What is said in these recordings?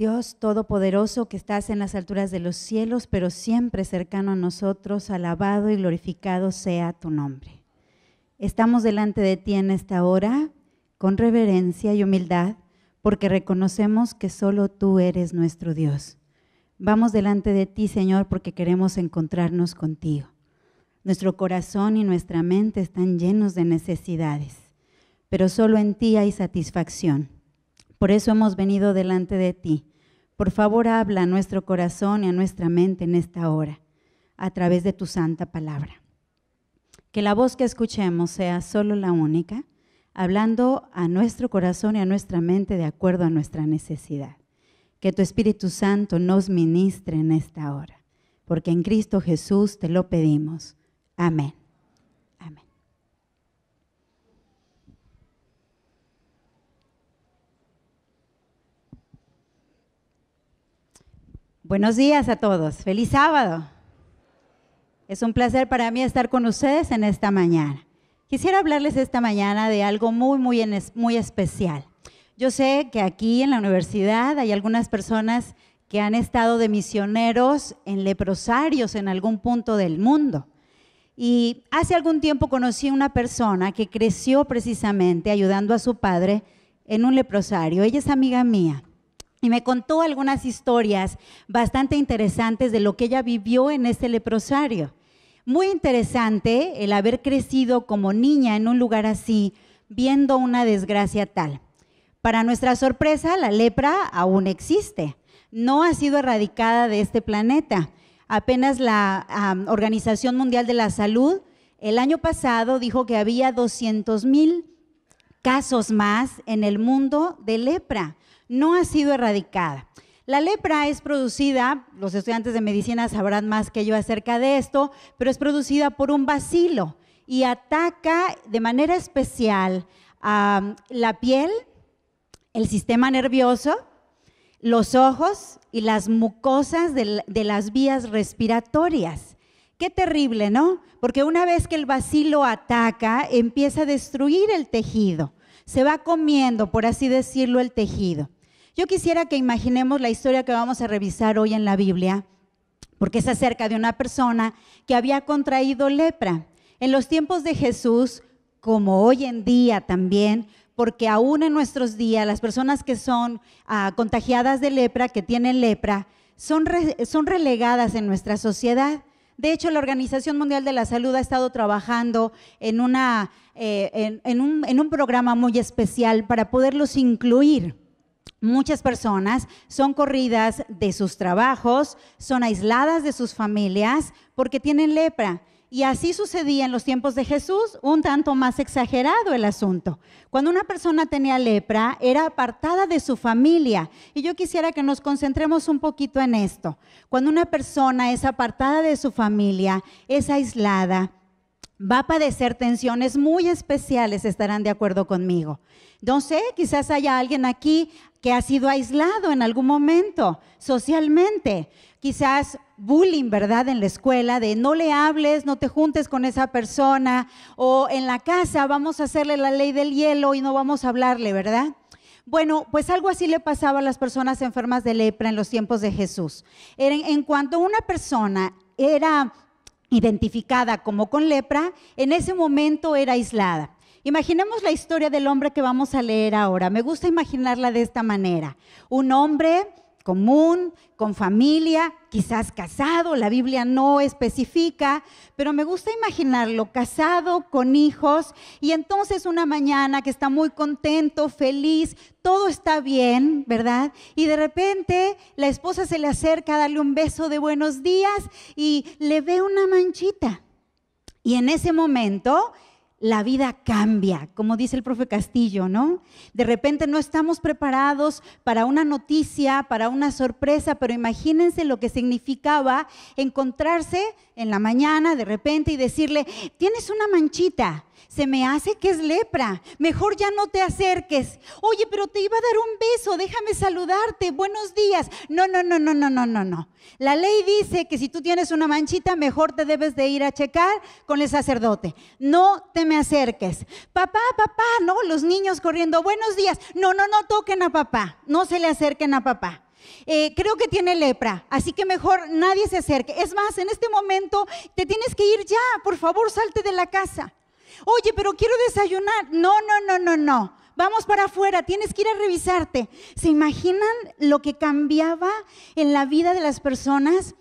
Dios Todopoderoso que estás en las alturas de los cielos, pero siempre cercano a nosotros, alabado y glorificado sea tu nombre. Estamos delante de ti en esta hora con reverencia y humildad, porque reconocemos que solo tú eres nuestro Dios. Vamos delante de ti, Señor, porque queremos encontrarnos contigo. Nuestro corazón y nuestra mente están llenos de necesidades, pero solo en ti hay satisfacción. Por eso hemos venido delante de ti por favor, habla a nuestro corazón y a nuestra mente en esta hora, a través de tu santa palabra. Que la voz que escuchemos sea solo la única, hablando a nuestro corazón y a nuestra mente de acuerdo a nuestra necesidad. Que tu Espíritu Santo nos ministre en esta hora, porque en Cristo Jesús te lo pedimos. Amén. Buenos días a todos. Feliz sábado. Es un placer para mí estar con ustedes en esta mañana. Quisiera hablarles esta mañana de algo muy, muy, muy especial. Yo sé que aquí en la universidad hay algunas personas que han estado de misioneros en leprosarios en algún punto del mundo. Y hace algún tiempo conocí una persona que creció precisamente ayudando a su padre en un leprosario. Ella es amiga mía. Y me contó algunas historias bastante interesantes de lo que ella vivió en este leprosario. Muy interesante el haber crecido como niña en un lugar así, viendo una desgracia tal. Para nuestra sorpresa, la lepra aún existe. No ha sido erradicada de este planeta. Apenas la Organización Mundial de la Salud el año pasado dijo que había 200 mil casos más en el mundo de lepra. No ha sido erradicada. La lepra es producida, los estudiantes de medicina sabrán más que yo acerca de esto, pero es producida por un bacilo y ataca de manera especial a um, la piel, el sistema nervioso, los ojos y las mucosas de, las vías respiratorias. Qué terrible, ¿no? Porque una vez que el bacilo ataca, empieza a destruir el tejido. Se va comiendo, por así decirlo, el tejido. Yo quisiera que imaginemos la historia que vamos a revisar hoy en la Biblia, porque es acerca de una persona que había contraído lepra. En los tiempos de Jesús, como hoy en día también, porque aún en nuestros días las personas que son ah, contagiadas de lepra, que tienen lepra, son, son relegadas en nuestra sociedad. De hecho, la Organización Mundial de la Salud ha estado trabajando en, una, eh, un programa muy especial para poderlos incluir. Muchas personas son corridas de sus trabajos, son aisladas de sus familias porque tienen lepra. Y así sucedía en los tiempos de Jesús, un tanto más exagerado el asunto. Cuando una persona tenía lepra, era apartada de su familia. Y yo quisiera que nos concentremos un poquito en esto. Cuando una persona es apartada de su familia, es aislada, va a padecer tensiones muy especiales, estarán de acuerdo conmigo. No sé, quizás haya alguien aquí que ha sido aislado en algún momento socialmente quizás bullying, ¿verdad? En la escuela, de no le hables, no te juntes con esa persona, o en la casa vamos a hacerle la ley del hielo y no vamos a hablarle, ¿verdad? Bueno, pues algo así le pasaba a las personas enfermas de lepra en los tiempos de Jesús. En, en cuanto una persona era identificada como con lepra, en ese momento era aislada. Imaginemos la historia del hombre que vamos a leer ahora. Me gusta imaginarla de esta manera. Un hombre común, con familia, quizás casado, la Biblia no especifica, pero me gusta imaginarlo casado, con hijos, y entonces una mañana que está muy contento, feliz, todo está bien, ¿verdad? Y de repente la esposa se le acerca a darle un beso de buenos días y le ve una manchita. Y en ese momento la vida cambia, como dice el profe Castillo, ¿no? De repente no estamos preparados para una noticia, para una sorpresa, pero imagínense lo que significaba encontrarse en la mañana de repente y decirle, tienes una manchita, se me hace que es lepra, mejor ya no te acerques. Oye, pero te iba a dar un beso, déjame saludarte, buenos días. No, no, no, no, no, no, no, La ley dice que si tú tienes una manchita, mejor te debes de ir a checar con el sacerdote. No te me acerques. Papá, papá, no, los niños corriendo, buenos días. No, no, no toquen a papá, no se le acerquen a papá. Eh, creo que tiene lepra, así que mejor nadie se acerque. Es más, en este momento te tienes que ir ya, por favor, salte de la casa. Oye, pero quiero desayunar. No, no, no, no, no. Vamos para afuera, tienes que ir a revisarte. ¿Se imaginan lo que cambiaba en la vida de las personas?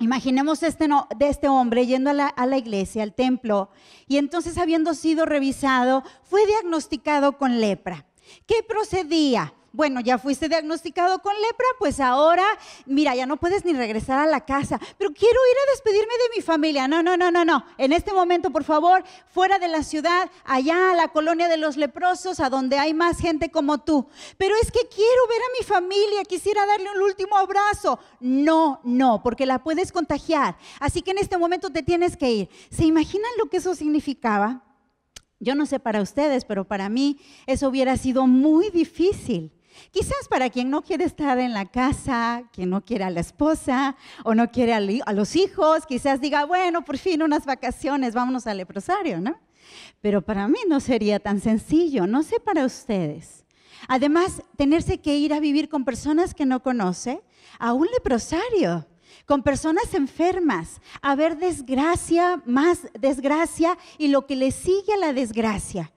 Imaginemos este, de este hombre yendo a la, a la iglesia, al templo, y entonces habiendo sido revisado, fue diagnosticado con lepra. ¿Qué procedía? Bueno, ya fuiste diagnosticado con lepra, pues ahora, mira, ya no puedes ni regresar a la casa, pero quiero ir a despedirme de mi familia. No, no, no, no, no. En este momento, por favor, fuera de la ciudad, allá a la colonia de los leprosos, a donde hay más gente como tú. Pero es que quiero ver a mi familia, quisiera darle un último abrazo. No, no, porque la puedes contagiar. Así que en este momento te tienes que ir. ¿Se imaginan lo que eso significaba? Yo no sé para ustedes, pero para mí eso hubiera sido muy difícil. Quizás para quien no quiere estar en la casa, quien no quiere a la esposa o no quiere a los hijos, quizás diga, bueno, por fin unas vacaciones, vámonos al leprosario, ¿no? Pero para mí no sería tan sencillo, no sé para ustedes. Además, tenerse que ir a vivir con personas que no conoce, a un leprosario, con personas enfermas, a ver desgracia, más desgracia y lo que le sigue a la desgracia.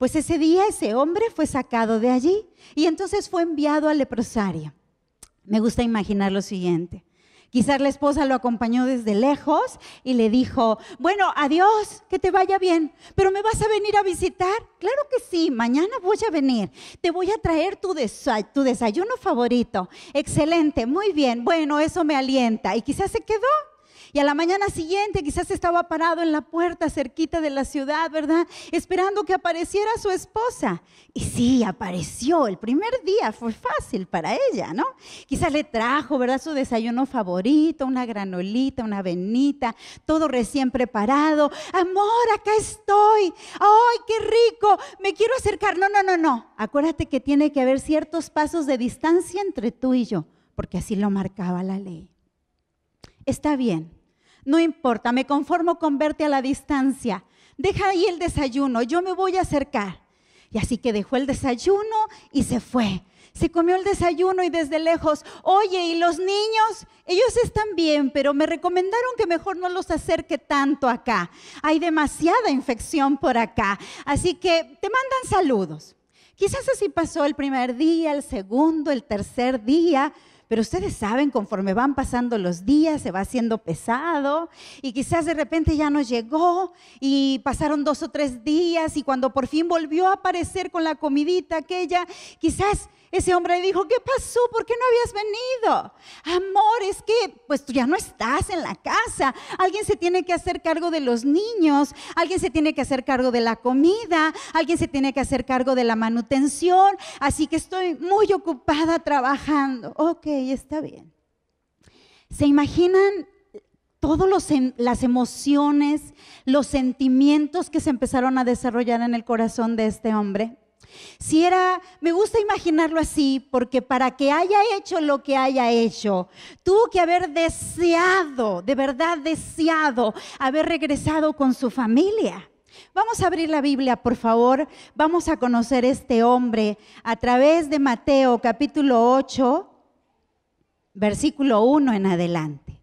Pues ese día ese hombre fue sacado de allí y entonces fue enviado al leprosario. Me gusta imaginar lo siguiente. Quizás la esposa lo acompañó desde lejos y le dijo, bueno, adiós, que te vaya bien, pero ¿me vas a venir a visitar? Claro que sí, mañana voy a venir, te voy a traer tu, tu desayuno favorito. Excelente, muy bien, bueno, eso me alienta. Y quizás se quedó y a la mañana siguiente quizás estaba parado en la puerta cerquita de la ciudad, ¿verdad? Esperando que apareciera su esposa. Y sí, apareció. El primer día fue fácil para ella, ¿no? Quizás le trajo, ¿verdad? Su desayuno favorito, una granolita, una venita, todo recién preparado. Amor, acá estoy. ¡Ay, qué rico! Me quiero acercar. No, no, no, no. Acuérdate que tiene que haber ciertos pasos de distancia entre tú y yo, porque así lo marcaba la ley. Está bien, no importa, me conformo con verte a la distancia. Deja ahí el desayuno, yo me voy a acercar. Y así que dejó el desayuno y se fue. Se comió el desayuno y desde lejos, oye, ¿y los niños? Ellos están bien, pero me recomendaron que mejor no los acerque tanto acá. Hay demasiada infección por acá. Así que te mandan saludos. Quizás así pasó el primer día, el segundo, el tercer día. Pero ustedes saben, conforme van pasando los días, se va haciendo pesado y quizás de repente ya no llegó y pasaron dos o tres días y cuando por fin volvió a aparecer con la comidita aquella, quizás ese hombre le dijo, ¿qué pasó? ¿Por qué no habías venido? Amor, es que pues tú ya no estás en la casa. Alguien se tiene que hacer cargo de los niños, alguien se tiene que hacer cargo de la comida, alguien se tiene que hacer cargo de la manutención. Así que estoy muy ocupada trabajando. Ok, está bien. ¿Se imaginan todas las emociones, los sentimientos que se empezaron a desarrollar en el corazón de este hombre? Si era, me gusta imaginarlo así, porque para que haya hecho lo que haya hecho, tuvo que haber deseado, de verdad deseado, haber regresado con su familia. Vamos a abrir la Biblia, por favor. Vamos a conocer este hombre a través de Mateo capítulo 8, versículo 1 en adelante.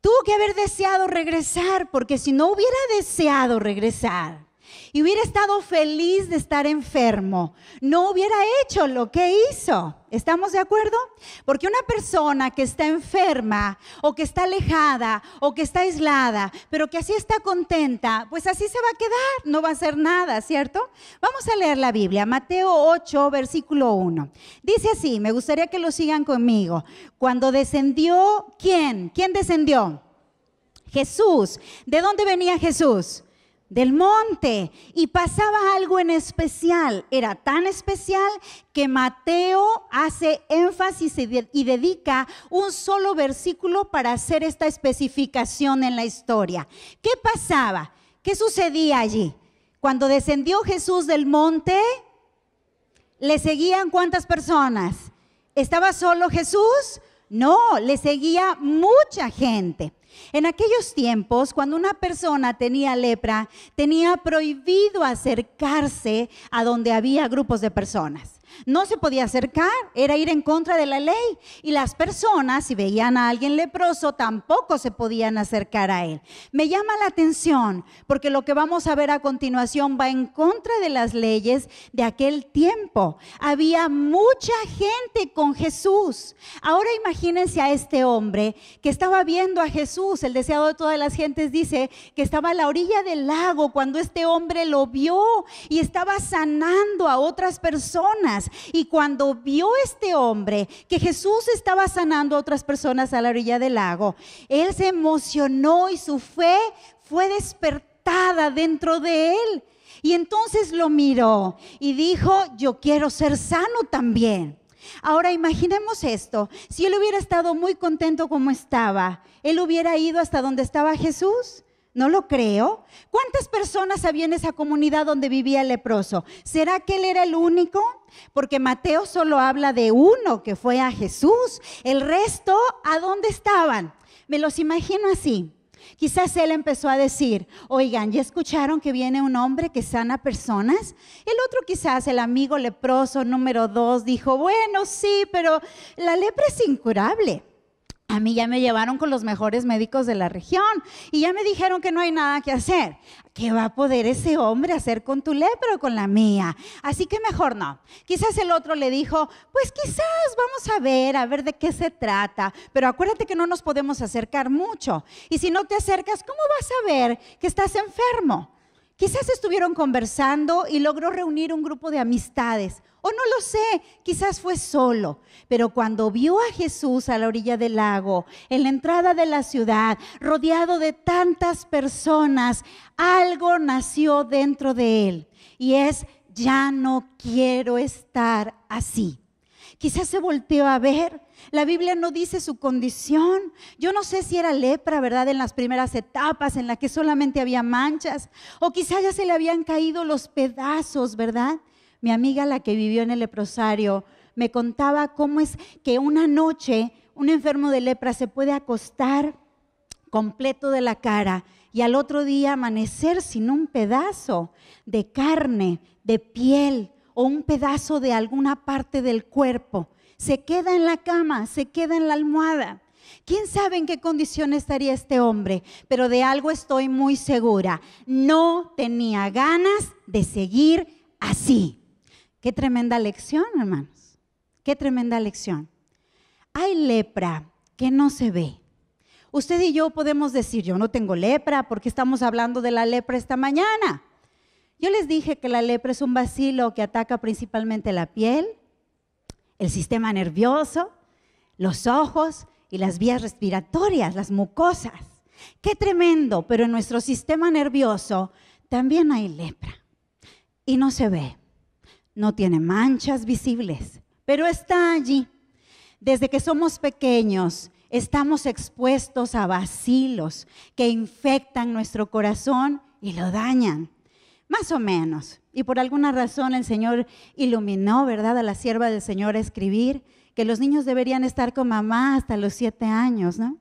Tuvo que haber deseado regresar, porque si no hubiera deseado regresar, y hubiera estado feliz de estar enfermo, no hubiera hecho lo que hizo. ¿Estamos de acuerdo? Porque una persona que está enferma o que está alejada o que está aislada, pero que así está contenta, pues así se va a quedar, no va a hacer nada, ¿cierto? Vamos a leer la Biblia, Mateo 8, versículo 1. Dice así, me gustaría que lo sigan conmigo. Cuando descendió, ¿quién? ¿Quién descendió? Jesús. ¿De dónde venía Jesús? del monte y pasaba algo en especial. Era tan especial que Mateo hace énfasis y dedica un solo versículo para hacer esta especificación en la historia. ¿Qué pasaba? ¿Qué sucedía allí? Cuando descendió Jesús del monte, ¿le seguían cuántas personas? ¿Estaba solo Jesús? No, le seguía mucha gente. En aquellos tiempos, cuando una persona tenía lepra, tenía prohibido acercarse a donde había grupos de personas. No se podía acercar, era ir en contra de la ley. Y las personas, si veían a alguien leproso, tampoco se podían acercar a él. Me llama la atención porque lo que vamos a ver a continuación va en contra de las leyes de aquel tiempo. Había mucha gente con Jesús. Ahora imagínense a este hombre que estaba viendo a Jesús. El deseado de todas las gentes dice que estaba a la orilla del lago cuando este hombre lo vio y estaba sanando a otras personas. Y cuando vio este hombre que Jesús estaba sanando a otras personas a la orilla del lago, él se emocionó y su fe fue despertada dentro de él. Y entonces lo miró y dijo, yo quiero ser sano también. Ahora imaginemos esto, si él hubiera estado muy contento como estaba, él hubiera ido hasta donde estaba Jesús. No lo creo. ¿Cuántas personas había en esa comunidad donde vivía el leproso? ¿Será que él era el único? Porque Mateo solo habla de uno, que fue a Jesús. El resto, ¿a dónde estaban? Me los imagino así. Quizás él empezó a decir, oigan, ¿ya escucharon que viene un hombre que sana personas? El otro quizás, el amigo leproso número dos, dijo, bueno, sí, pero la lepra es incurable a mí ya me llevaron con los mejores médicos de la región y ya me dijeron que no hay nada que hacer. ¿Qué va a poder ese hombre hacer con tu lepra o con la mía? Así que mejor no. Quizás el otro le dijo, pues quizás vamos a ver, a ver de qué se trata, pero acuérdate que no nos podemos acercar mucho. Y si no te acercas, ¿cómo vas a ver que estás enfermo? Quizás estuvieron conversando y logró reunir un grupo de amistades, o no lo sé, quizás fue solo, pero cuando vio a Jesús a la orilla del lago, en la entrada de la ciudad, rodeado de tantas personas, algo nació dentro de él y es, ya no quiero estar así. Quizás se volteó a ver la Biblia no dice su condición. Yo no sé si era lepra, ¿verdad? En las primeras etapas en las que solamente había manchas. O quizá ya se le habían caído los pedazos, ¿verdad? Mi amiga, la que vivió en el leprosario, me contaba cómo es que una noche un enfermo de lepra se puede acostar completo de la cara y al otro día amanecer sin un pedazo de carne, de piel o un pedazo de alguna parte del cuerpo se queda en la cama, se queda en la almohada. ¿Quién sabe en qué condición estaría este hombre? Pero de algo estoy muy segura. No tenía ganas de seguir así. Qué tremenda lección, hermanos. Qué tremenda lección. Hay lepra que no se ve. Usted y yo podemos decir, yo no tengo lepra, porque estamos hablando de la lepra esta mañana? Yo les dije que la lepra es un bacilo que ataca principalmente la piel, el sistema nervioso, los ojos y las vías respiratorias, las mucosas. Qué tremendo, pero en nuestro sistema nervioso también hay lepra y no se ve, no tiene manchas visibles, pero está allí. Desde que somos pequeños estamos expuestos a bacilos que infectan nuestro corazón y lo dañan, más o menos. Y por alguna razón el Señor iluminó, ¿verdad?, a la sierva del Señor a escribir que los niños deberían estar con mamá hasta los siete años, ¿no?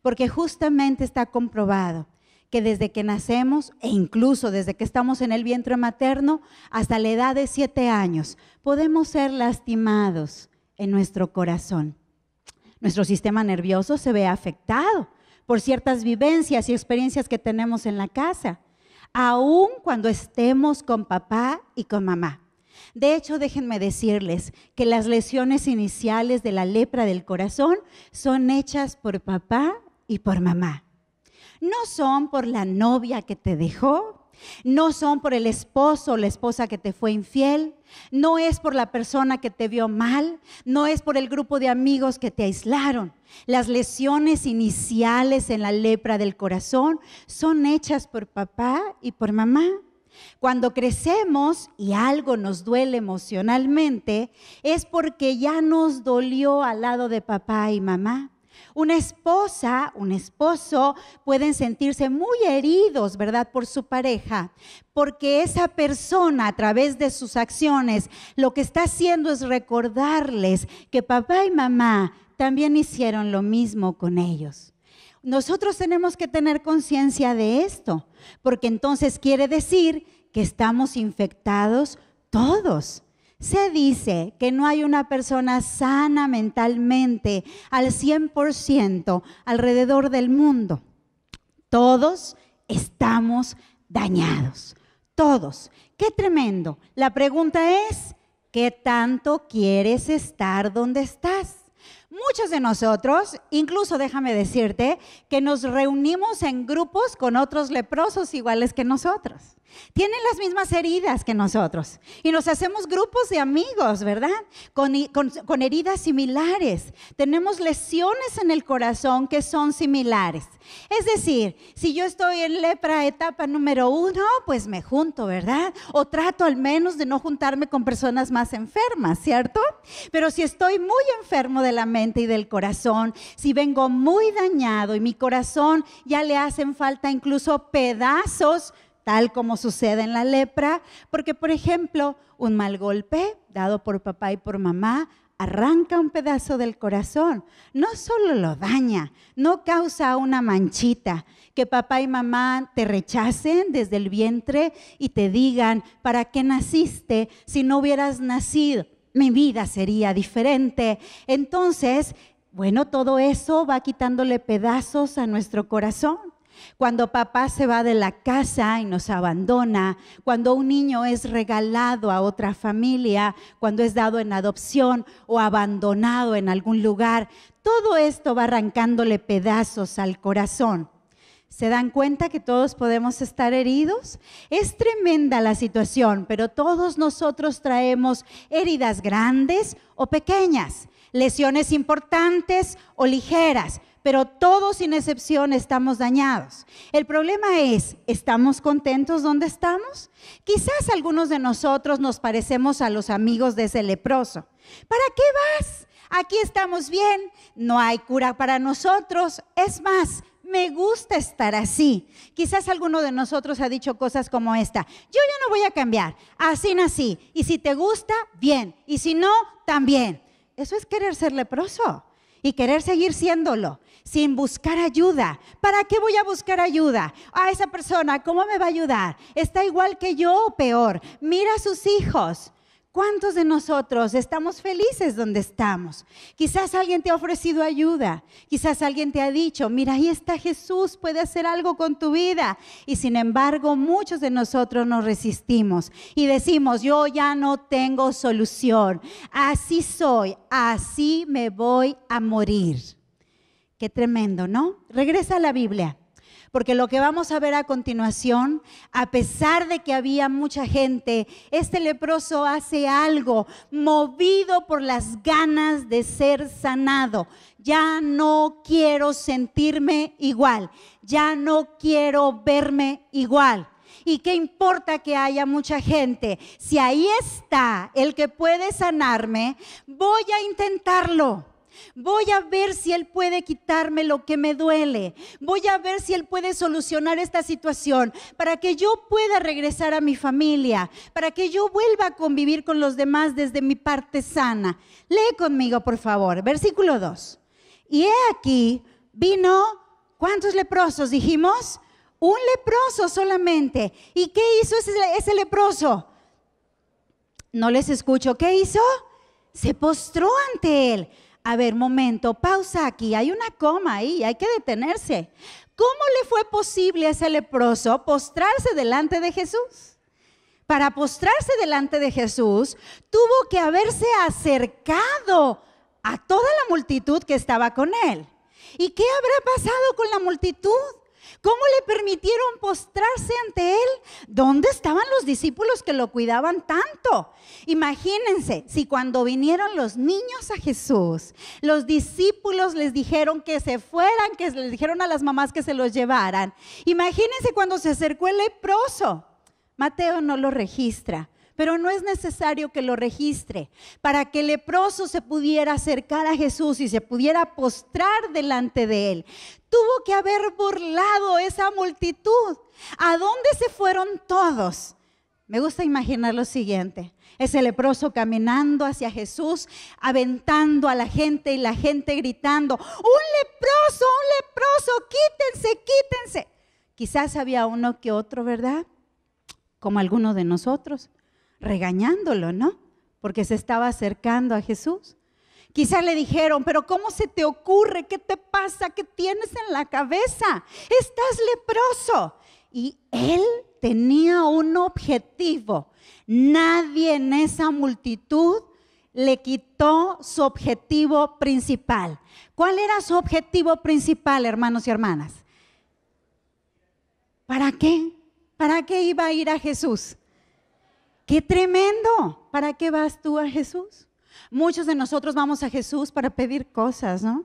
Porque justamente está comprobado que desde que nacemos e incluso desde que estamos en el vientre materno hasta la edad de siete años, podemos ser lastimados en nuestro corazón. Nuestro sistema nervioso se ve afectado por ciertas vivencias y experiencias que tenemos en la casa. Aún cuando estemos con papá y con mamá. De hecho, déjenme decirles que las lesiones iniciales de la lepra del corazón son hechas por papá y por mamá. No son por la novia que te dejó, no son por el esposo o la esposa que te fue infiel, no es por la persona que te vio mal, no es por el grupo de amigos que te aislaron. Las lesiones iniciales en la lepra del corazón son hechas por papá y por mamá. Cuando crecemos y algo nos duele emocionalmente, es porque ya nos dolió al lado de papá y mamá. Una esposa, un esposo pueden sentirse muy heridos, ¿verdad?, por su pareja, porque esa persona a través de sus acciones lo que está haciendo es recordarles que papá y mamá también hicieron lo mismo con ellos. Nosotros tenemos que tener conciencia de esto, porque entonces quiere decir que estamos infectados todos. Se dice que no hay una persona sana mentalmente al 100% alrededor del mundo. Todos estamos dañados, todos. Qué tremendo. La pregunta es, ¿qué tanto quieres estar donde estás? Muchos de nosotros, incluso déjame decirte, que nos reunimos en grupos con otros leprosos iguales que nosotros. Tienen las mismas heridas que nosotros. Y nos hacemos grupos de amigos, ¿verdad? Con, heridas similares. Tenemos lesiones en el corazón que son similares. Es decir, si yo estoy en lepra etapa número uno, pues me junto, ¿verdad? O trato al menos de no juntarme con personas más enfermas, ¿cierto? Pero si estoy muy enfermo de la mente y del corazón, si vengo muy dañado y mi corazón ya le hacen falta incluso pedazos, tal como sucede en la lepra, porque por ejemplo, un mal golpe dado por papá y por mamá arranca un pedazo del corazón, no solo lo daña, no causa una manchita, que papá y mamá te rechacen desde el vientre y te digan, ¿para qué naciste si no hubieras nacido? Mi vida sería diferente. Entonces, bueno, todo eso va quitándole pedazos a nuestro corazón cuando papá se va de la casa y nos abandona, cuando un niño es regalado a otra familia, cuando es dado en adopción o abandonado en algún lugar. Todo esto va arrancándole pedazos al corazón. ¿Se dan cuenta que todos podemos estar heridos? Es tremenda la situación, pero todos nosotros traemos heridas grandes o pequeñas, lesiones importantes o ligeras pero todos sin excepción estamos dañados. El problema es, ¿estamos contentos donde estamos? Quizás algunos de nosotros nos parecemos a los amigos de ese leproso. ¿Para qué vas? Aquí estamos bien, no hay cura para nosotros. Es más, me gusta estar así. Quizás alguno de nosotros ha dicho cosas como esta. Yo ya no voy a cambiar. Así nací. Y si te gusta, bien. Y si no, también. Eso es querer ser leproso y querer seguir siéndolo sin buscar ayuda. ¿Para qué voy a buscar ayuda? A esa persona, ¿cómo me va a ayudar? Está igual que yo o peor. Mira a sus hijos. ¿Cuántos de nosotros estamos felices donde estamos? Quizás alguien te ha ofrecido ayuda, quizás alguien te ha dicho, mira, ahí está Jesús, puede hacer algo con tu vida. Y sin embargo, muchos de nosotros nos resistimos y decimos, yo ya no tengo solución, así soy, así me voy a morir tremendo, ¿no? Regresa a la Biblia, porque lo que vamos a ver a continuación, a pesar de que había mucha gente, este leproso hace algo, movido por las ganas de ser sanado. Ya no quiero sentirme igual, ya no quiero verme igual. ¿Y qué importa que haya mucha gente? Si ahí está el que puede sanarme, voy a intentarlo Voy a ver si Él puede quitarme lo que me duele. Voy a ver si Él puede solucionar esta situación para que yo pueda regresar a mi familia, para que yo vuelva a convivir con los demás desde mi parte sana. Lee conmigo, por favor. Versículo 2. Y he aquí, vino, ¿cuántos leprosos dijimos? Un leproso solamente. ¿Y qué hizo ese, ese leproso? No les escucho. ¿Qué hizo? Se postró ante él a ver, momento, pausa aquí, hay una coma ahí, hay que detenerse. ¿Cómo le fue posible a ese leproso postrarse delante de Jesús? Para postrarse delante de Jesús, tuvo que haberse acercado a toda la multitud que estaba con él. ¿Y qué habrá pasado con la multitud? ¿Cómo le permitieron postrarse ante él? ¿Dónde estaban los discípulos que lo cuidaban tanto? Imagínense, si cuando vinieron los niños a Jesús, los discípulos les dijeron que se fueran, que les dijeron a las mamás que se los llevaran. Imagínense cuando se acercó el leproso. Mateo no lo registra, pero no es necesario que lo registre. Para que el leproso se pudiera acercar a Jesús y se pudiera postrar delante de él, tuvo que haber burlado esa multitud. ¿A dónde se fueron todos? Me gusta imaginar lo siguiente. Ese leproso caminando hacia Jesús, aventando a la gente y la gente gritando, un leproso, un leproso, quítense, quítense. Quizás había uno que otro, ¿verdad? Como alguno de nosotros, regañándolo, ¿no? Porque se estaba acercando a Jesús. Quizás le dijeron, pero ¿cómo se te ocurre? ¿Qué te pasa? ¿Qué tienes en la cabeza? Estás leproso. Y él tenía un objetivo. Nadie en esa multitud le quitó su objetivo principal. ¿Cuál era su objetivo principal, hermanos y hermanas? ¿Para qué? ¿Para qué iba a ir a Jesús? Qué tremendo. ¿Para qué vas tú a Jesús? Muchos de nosotros vamos a Jesús para pedir cosas, ¿no?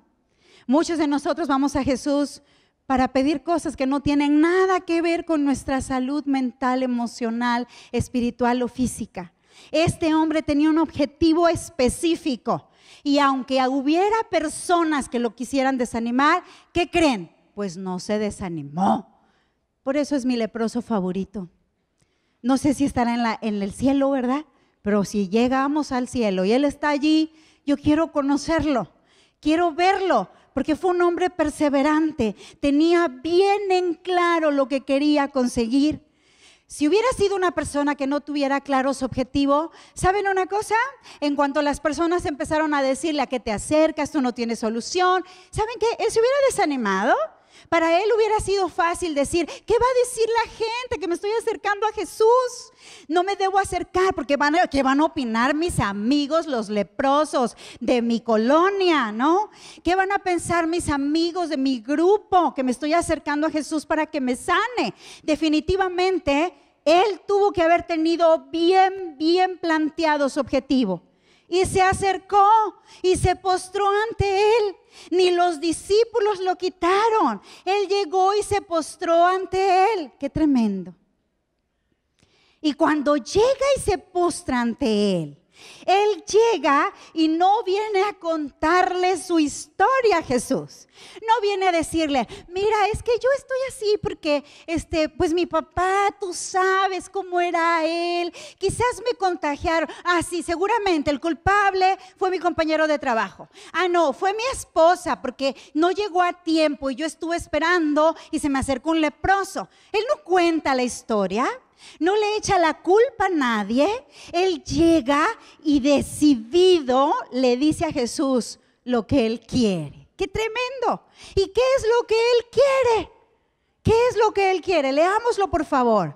Muchos de nosotros vamos a Jesús para pedir cosas que no tienen nada que ver con nuestra salud mental, emocional, espiritual o física. Este hombre tenía un objetivo específico y aunque hubiera personas que lo quisieran desanimar, ¿qué creen? Pues no se desanimó. Por eso es mi leproso favorito. No sé si estará en, en el cielo, ¿verdad? Pero si llegamos al cielo y Él está allí, yo quiero conocerlo, quiero verlo, porque fue un hombre perseverante, tenía bien en claro lo que quería conseguir. Si hubiera sido una persona que no tuviera claro su objetivo, ¿saben una cosa? En cuanto las personas empezaron a decirle a que te acercas, tú no tienes solución, ¿saben qué? Él se hubiera desanimado, para él hubiera sido fácil decir, ¿qué va a decir la gente que me estoy acercando a Jesús? No me debo acercar porque van a, van a opinar mis amigos, los leprosos de mi colonia, ¿no? ¿Qué van a pensar mis amigos de mi grupo que me estoy acercando a Jesús para que me sane? Definitivamente, él tuvo que haber tenido bien, bien planteado su objetivo y se acercó y se postró ante él. Ni los discípulos lo quitaron. Él llegó y se postró ante él. Qué tremendo. Y cuando llega y se postra ante él, él llega y no viene a contarle su historia a Jesús. No viene a decirle, mira, es que yo estoy así porque, este, pues mi papá, tú sabes cómo era él. Quizás me contagiaron. Ah, sí, seguramente el culpable fue mi compañero de trabajo. Ah, no, fue mi esposa porque no llegó a tiempo y yo estuve esperando y se me acercó un leproso. Él no cuenta la historia no le echa la culpa a nadie. Él llega y decidido le dice a Jesús lo que él quiere. ¡Qué tremendo! ¿Y qué es lo que él quiere? ¿Qué es lo que él quiere? Leámoslo, por favor.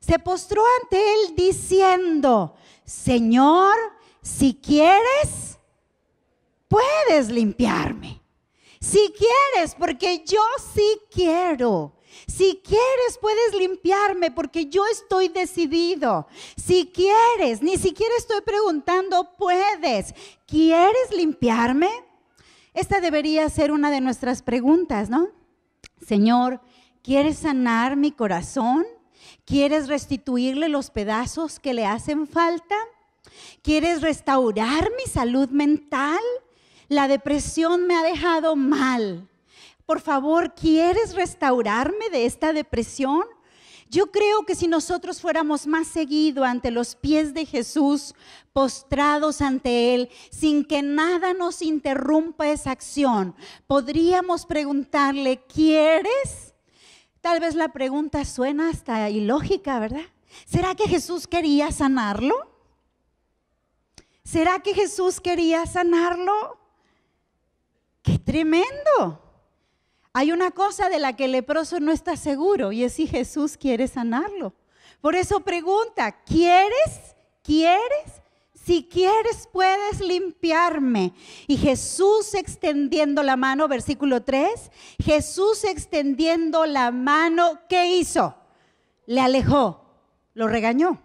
Se postró ante él diciendo, Señor, si quieres, puedes limpiarme. Si quieres, porque yo sí quiero. Si quieres, puedes limpiarme porque yo estoy decidido. Si quieres, ni siquiera estoy preguntando, puedes. ¿Quieres limpiarme? Esta debería ser una de nuestras preguntas, ¿no? Señor, ¿quieres sanar mi corazón? ¿Quieres restituirle los pedazos que le hacen falta? ¿Quieres restaurar mi salud mental? La depresión me ha dejado mal. Por favor, ¿quieres restaurarme de esta depresión? Yo creo que si nosotros fuéramos más seguido ante los pies de Jesús, postrados ante Él, sin que nada nos interrumpa esa acción, podríamos preguntarle, ¿quieres? Tal vez la pregunta suena hasta ilógica, ¿verdad? ¿Será que Jesús quería sanarlo? ¿Será que Jesús quería sanarlo? ¡Qué tremendo! Hay una cosa de la que el leproso no está seguro y es si Jesús quiere sanarlo. Por eso pregunta, ¿quieres? ¿Quieres? Si quieres, puedes limpiarme. Y Jesús extendiendo la mano, versículo 3, Jesús extendiendo la mano, ¿qué hizo? Le alejó, lo regañó.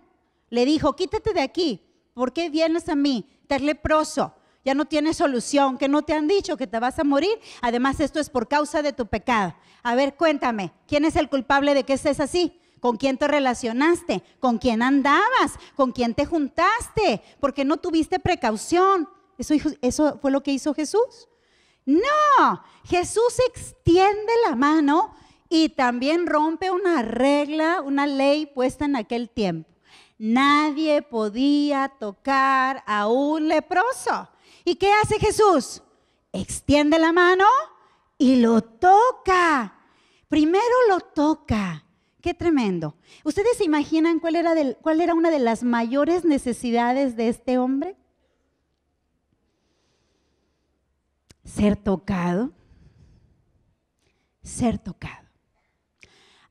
Le dijo, quítate de aquí, ¿por qué vienes a mí? Estás leproso ya no tienes solución, que no te han dicho que te vas a morir. Además, esto es por causa de tu pecado. A ver, cuéntame, ¿quién es el culpable de que estés así? ¿Con quién te relacionaste? ¿Con quién andabas? ¿Con quién te juntaste? Porque no tuviste precaución. Eso, eso fue lo que hizo Jesús. No, Jesús extiende la mano y también rompe una regla, una ley puesta en aquel tiempo. Nadie podía tocar a un leproso. ¿Y qué hace Jesús? Extiende la mano y lo toca. Primero lo toca. Qué tremendo. ¿Ustedes se imaginan cuál era, cuál era una de las mayores necesidades de este hombre? Ser tocado. Ser tocado.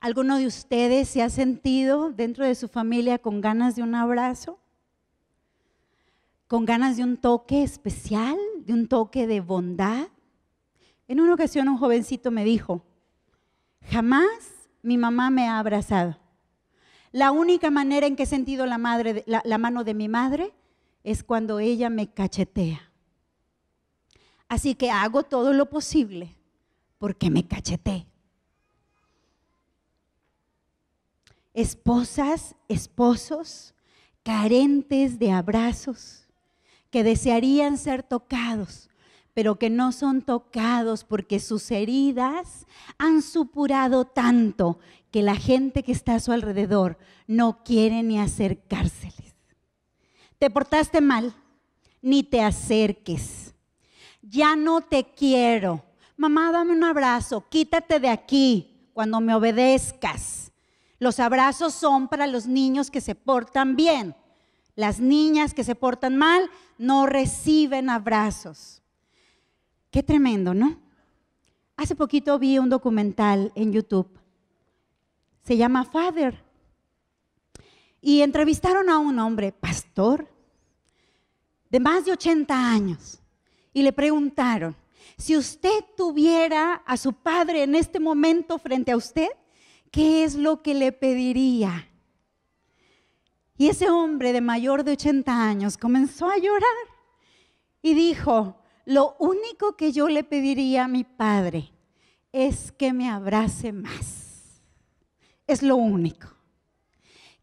¿Alguno de ustedes se ha sentido dentro de su familia con ganas de un abrazo? con ganas de un toque especial, de un toque de bondad. En una ocasión un jovencito me dijo, jamás mi mamá me ha abrazado. La única manera en que he sentido la, mano de mi madre es cuando ella me cachetea. Así que hago todo lo posible porque me cacheté. Esposas, esposos, carentes de abrazos, que desearían ser tocados, pero que no son tocados porque sus heridas han supurado tanto que la gente que está a su alrededor no quiere ni acercárseles. Te portaste mal, ni te acerques. Ya no te quiero. Mamá, dame un abrazo, quítate de aquí cuando me obedezcas. Los abrazos son para los niños que se portan bien. Las niñas que se portan mal no reciben abrazos. Qué tremendo, ¿no? Hace poquito vi un documental en YouTube. Se llama Father. Y entrevistaron a un hombre, pastor, de más de 80 años. Y le preguntaron, si usted tuviera a su padre en este momento frente a usted, ¿qué es lo que le pediría? Y ese hombre de mayor de 80 años comenzó a llorar y dijo, lo único que yo le pediría a mi padre es que me abrace más. Es lo único.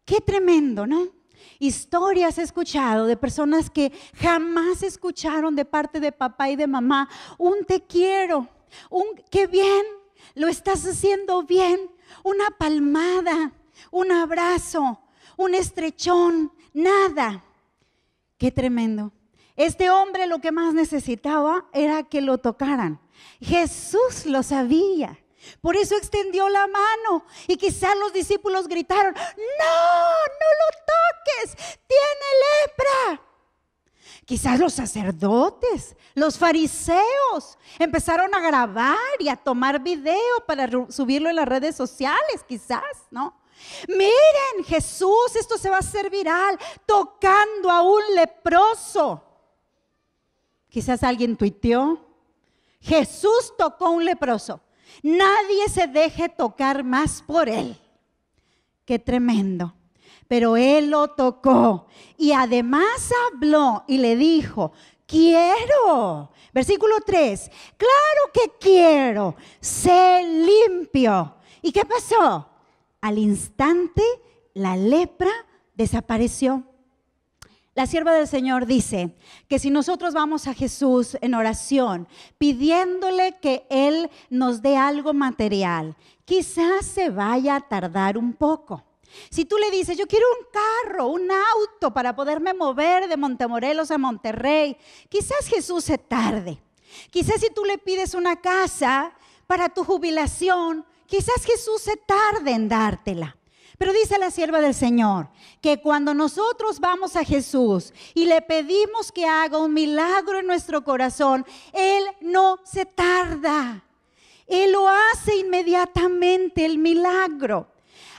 Qué tremendo, ¿no? Historias he escuchado de personas que jamás escucharon de parte de papá y de mamá un te quiero, un qué bien, lo estás haciendo bien, una palmada, un abrazo, un estrechón, nada. Qué tremendo. Este hombre lo que más necesitaba era que lo tocaran. Jesús lo sabía. Por eso extendió la mano y quizás los discípulos gritaron, no, no lo toques, tiene lepra. Quizás los sacerdotes, los fariseos empezaron a grabar y a tomar video para subirlo en las redes sociales, quizás, ¿no? Miren, Jesús, esto se va a hacer viral, tocando a un leproso. Quizás alguien tuiteó, Jesús tocó a un leproso. Nadie se deje tocar más por él. Qué tremendo. Pero él lo tocó y además habló y le dijo, quiero. Versículo 3, claro que quiero, sé limpio. ¿Y qué pasó? Al instante la lepra desapareció. La sierva del Señor dice que si nosotros vamos a Jesús en oración pidiéndole que Él nos dé algo material, quizás se vaya a tardar un poco. Si tú le dices, yo quiero un carro, un auto para poderme mover de Montemorelos a Monterrey, quizás Jesús se tarde. Quizás si tú le pides una casa para tu jubilación, quizás Jesús se tarde en dártela. Pero dice la sierva del Señor que cuando nosotros vamos a Jesús y le pedimos que haga un milagro en nuestro corazón, Él no se tarda. Él lo hace inmediatamente el milagro.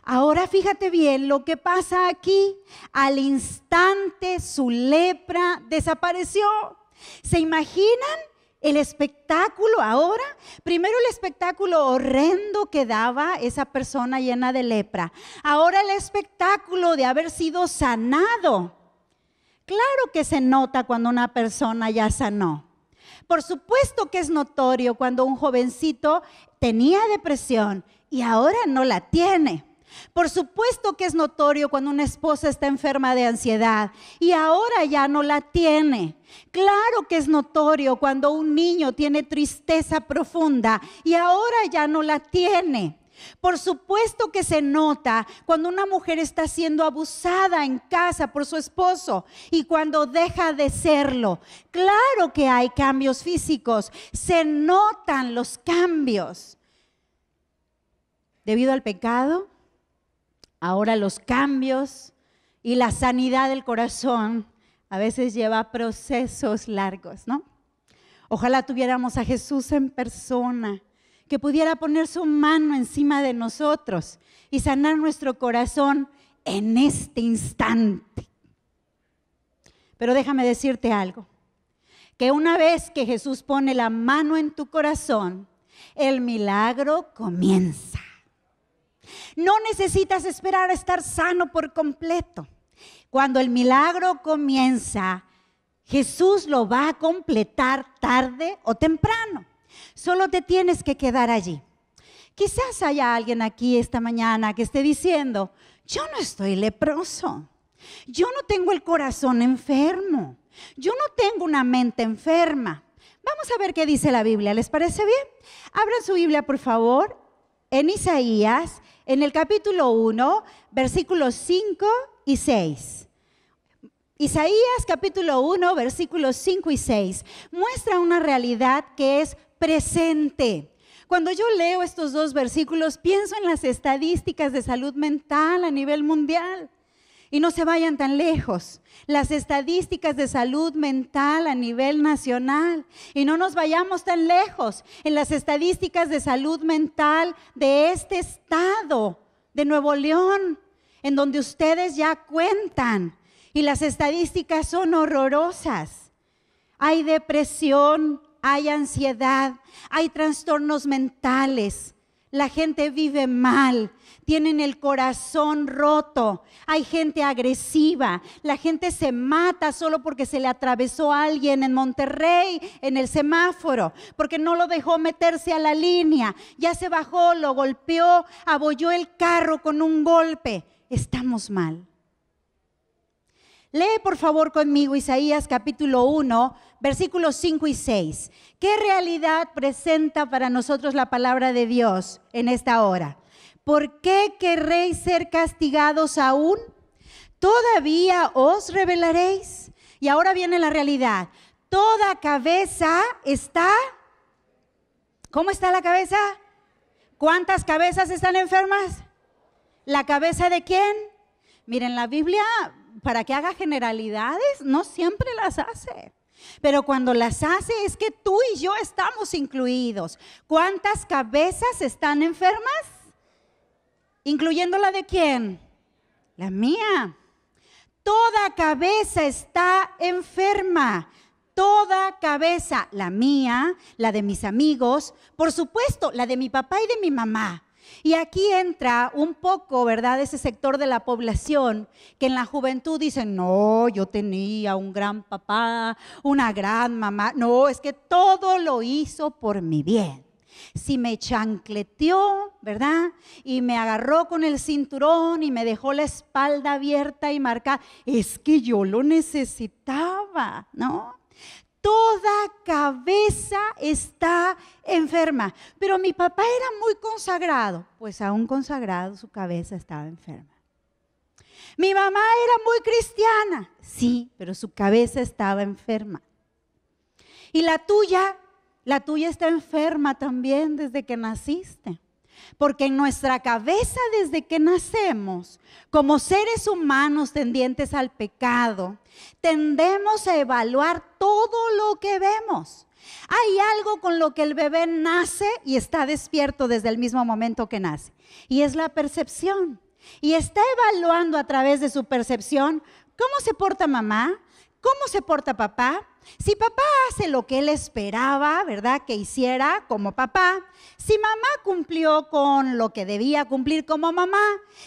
Ahora fíjate bien lo que pasa aquí. Al instante su lepra desapareció. ¿Se imaginan el espectáculo ahora, primero el espectáculo horrendo que daba esa persona llena de lepra, ahora el espectáculo de haber sido sanado. Claro que se nota cuando una persona ya sanó. Por supuesto que es notorio cuando un jovencito tenía depresión y ahora no la tiene. Por supuesto que es notorio cuando una esposa está enferma de ansiedad y ahora ya no la tiene. Claro que es notorio cuando un niño tiene tristeza profunda y ahora ya no la tiene. Por supuesto que se nota cuando una mujer está siendo abusada en casa por su esposo y cuando deja de serlo. Claro que hay cambios físicos, se notan los cambios. Debido al pecado, Ahora los cambios y la sanidad del corazón a veces lleva procesos largos, ¿no? Ojalá tuviéramos a Jesús en persona, que pudiera poner su mano encima de nosotros y sanar nuestro corazón en este instante. Pero déjame decirte algo, que una vez que Jesús pone la mano en tu corazón, el milagro comienza. No necesitas esperar a estar sano por completo. Cuando el milagro comienza, Jesús lo va a completar tarde o temprano. Solo te tienes que quedar allí. Quizás haya alguien aquí esta mañana que esté diciendo, yo no estoy leproso, yo no tengo el corazón enfermo, yo no tengo una mente enferma. Vamos a ver qué dice la Biblia, ¿les parece bien? Abran su Biblia, por favor, en Isaías en el capítulo 1, versículos 5 y 6. Isaías capítulo 1, versículos 5 y 6 muestra una realidad que es presente. Cuando yo leo estos dos versículos, pienso en las estadísticas de salud mental a nivel mundial. Y no se vayan tan lejos. Las estadísticas de salud mental a nivel nacional. Y no nos vayamos tan lejos. En las estadísticas de salud mental de este estado, de Nuevo León, en donde ustedes ya cuentan. Y las estadísticas son horrorosas. Hay depresión, hay ansiedad, hay trastornos mentales. La gente vive mal, tienen el corazón roto, hay gente agresiva, la gente se mata solo porque se le atravesó a alguien en Monterrey en el semáforo, porque no lo dejó meterse a la línea, ya se bajó, lo golpeó, abolló el carro con un golpe. Estamos mal. Lee por favor conmigo Isaías capítulo 1, versículos 5 y 6. ¿Qué realidad presenta para nosotros la palabra de Dios en esta hora? ¿por qué querréis ser castigados aún? Todavía os revelaréis. Y ahora viene la realidad. Toda cabeza está... ¿Cómo está la cabeza? ¿Cuántas cabezas están enfermas? ¿La cabeza de quién? Miren, la Biblia, para que haga generalidades, no siempre las hace. Pero cuando las hace es que tú y yo estamos incluidos. ¿Cuántas cabezas están enfermas? incluyendo la de quién? La mía. Toda cabeza está enferma. Toda cabeza, la mía, la de mis amigos, por supuesto, la de mi papá y de mi mamá. Y aquí entra un poco, ¿verdad?, ese sector de la población que en la juventud dicen, no, yo tenía un gran papá, una gran mamá. No, es que todo lo hizo por mi bien si me chancleteó, ¿verdad? Y me agarró con el cinturón y me dejó la espalda abierta y marcada, es que yo lo necesitaba, ¿no? Toda cabeza está enferma. Pero mi papá era muy consagrado. Pues aún consagrado su cabeza estaba enferma. Mi mamá era muy cristiana. Sí, pero su cabeza estaba enferma. ¿Y la tuya? La tuya está enferma también desde que naciste. Porque en nuestra cabeza desde que nacemos, como seres humanos tendientes al pecado, tendemos a evaluar todo lo que vemos. Hay algo con lo que el bebé nace y está despierto desde el mismo momento que nace. Y es la percepción. Y está evaluando a través de su percepción cómo se porta mamá, cómo se porta papá, si papá hace lo que él esperaba, ¿verdad? Que hiciera como papá. Si mamá cumplió con lo que debía cumplir como mamá.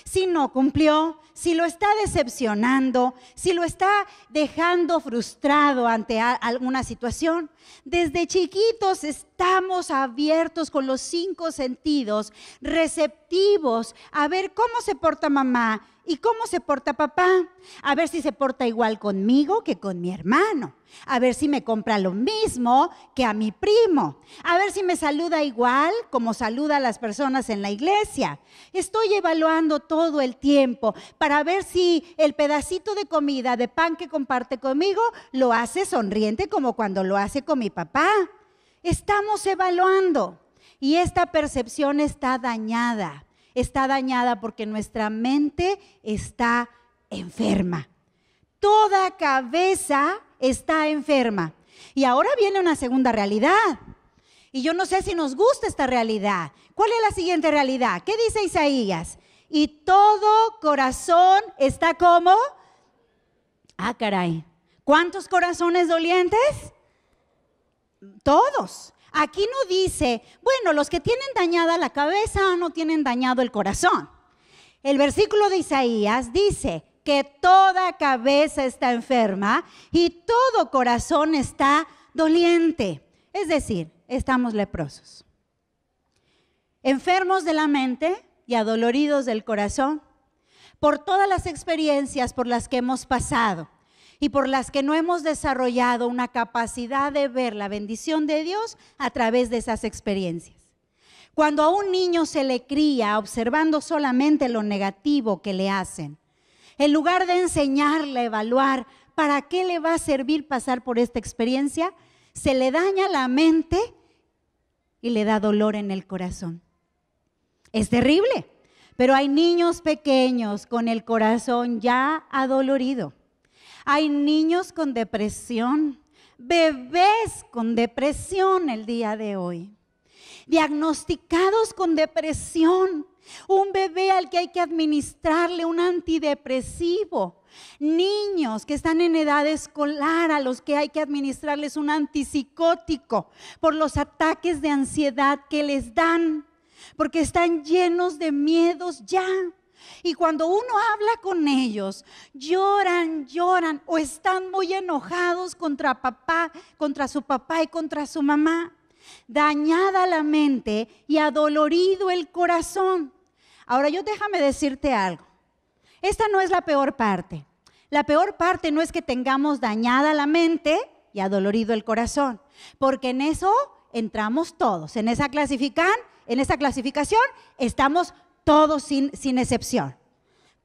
Si no cumplió, si lo está decepcionando, si lo está dejando frustrado ante alguna situación. Desde chiquitos estamos abiertos con los cinco sentidos, receptivos a ver cómo se porta mamá, ¿Y cómo se porta papá? A ver si se porta igual conmigo que con mi hermano. A ver si me compra lo mismo que a mi primo. A ver si me saluda igual como saluda a las personas en la iglesia. Estoy evaluando todo el tiempo para ver si el pedacito de comida, de pan que comparte conmigo, lo hace sonriente como cuando lo hace con mi papá. Estamos evaluando y esta percepción está dañada está dañada porque nuestra mente está enferma. Toda cabeza está enferma. Y ahora viene una segunda realidad. Y yo no sé si nos gusta esta realidad. ¿Cuál es la siguiente realidad? ¿Qué dice Isaías? Y todo corazón está como... Ah, caray. ¿Cuántos corazones dolientes? Todos. Aquí no dice, bueno, los que tienen dañada la cabeza no tienen dañado el corazón. El versículo de Isaías dice que toda cabeza está enferma y todo corazón está doliente. Es decir, estamos leprosos. Enfermos de la mente y adoloridos del corazón por todas las experiencias por las que hemos pasado y por las que no hemos desarrollado una capacidad de ver la bendición de Dios a través de esas experiencias. Cuando a un niño se le cría observando solamente lo negativo que le hacen, en lugar de enseñarle a evaluar para qué le va a servir pasar por esta experiencia, se le daña la mente y le da dolor en el corazón. Es terrible, pero hay niños pequeños con el corazón ya adolorido hay niños con depresión, bebés con depresión el día de hoy, diagnosticados con depresión, un bebé al que hay que administrarle un antidepresivo. Niños que están en edad escolar a los que hay que administrarles un antipsicótico por los ataques de ansiedad que les dan, porque están llenos de miedos ya. Y cuando uno habla con ellos, lloran, lloran o están muy enojados contra papá, contra su papá y contra su mamá. Dañada la mente y adolorido el corazón. Ahora yo déjame decirte algo. Esta no es la peor parte. La peor parte no es que tengamos dañada la mente y adolorido el corazón, porque en eso entramos todos. En esa clasifican, en esa clasificación estamos todos sin, excepción.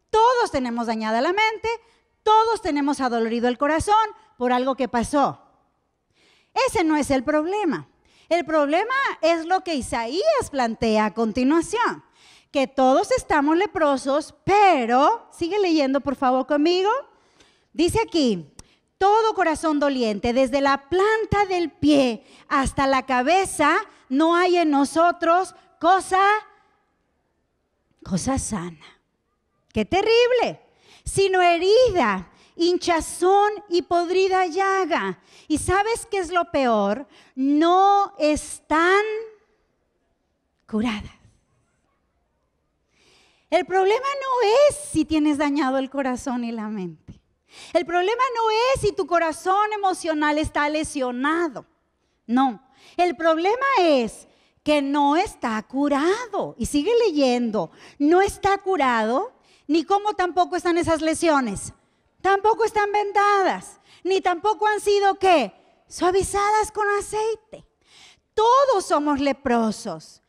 Todos tenemos dañada la mente, todos tenemos adolorido el corazón por algo que pasó. Ese no es el problema. El problema es lo que Isaías plantea a continuación, que todos estamos leprosos, pero, sigue leyendo por favor conmigo, dice aquí, todo corazón doliente, desde la planta del pie hasta la cabeza, no hay en nosotros cosa cosa sana. ¡Qué terrible! Sino herida, hinchazón y podrida llaga. ¿Y sabes qué es lo peor? No están curadas. El problema no es si tienes dañado el corazón y la mente. El problema no es si tu corazón emocional está lesionado. No. El problema es que no está curado. Y sigue leyendo, no está curado, ni cómo tampoco están esas lesiones. Tampoco están vendadas, ni tampoco han sido qué? Suavizadas con aceite. Todos somos leprosos.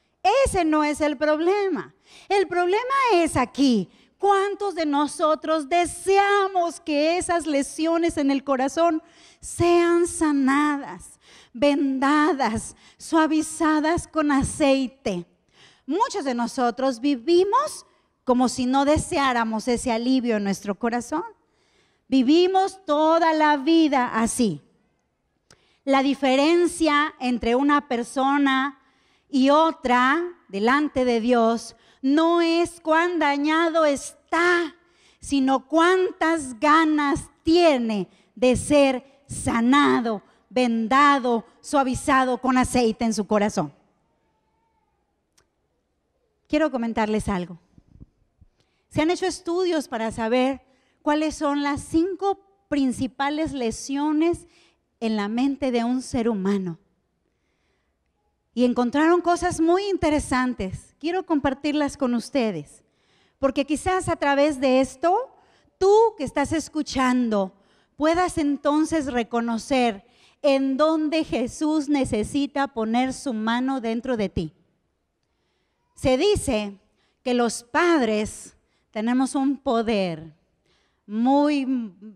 Ese no es el problema. El problema es aquí. ¿Cuántos de nosotros deseamos que esas lesiones en el corazón sean sanadas? vendadas, suavizadas con aceite. Muchos de nosotros vivimos como si no deseáramos ese alivio en nuestro corazón. Vivimos toda la vida así. La diferencia entre una persona y otra delante de Dios no es cuán dañado está, sino cuántas ganas tiene de ser sanado vendado, suavizado con aceite en su corazón. Quiero comentarles algo. Se han hecho estudios para saber cuáles son las cinco principales lesiones en la mente de un ser humano. Y encontraron cosas muy interesantes. Quiero compartirlas con ustedes, porque quizás a través de esto, tú que estás escuchando, puedas entonces reconocer en donde Jesús necesita poner su mano dentro de ti. Se dice que los padres tenemos un poder muy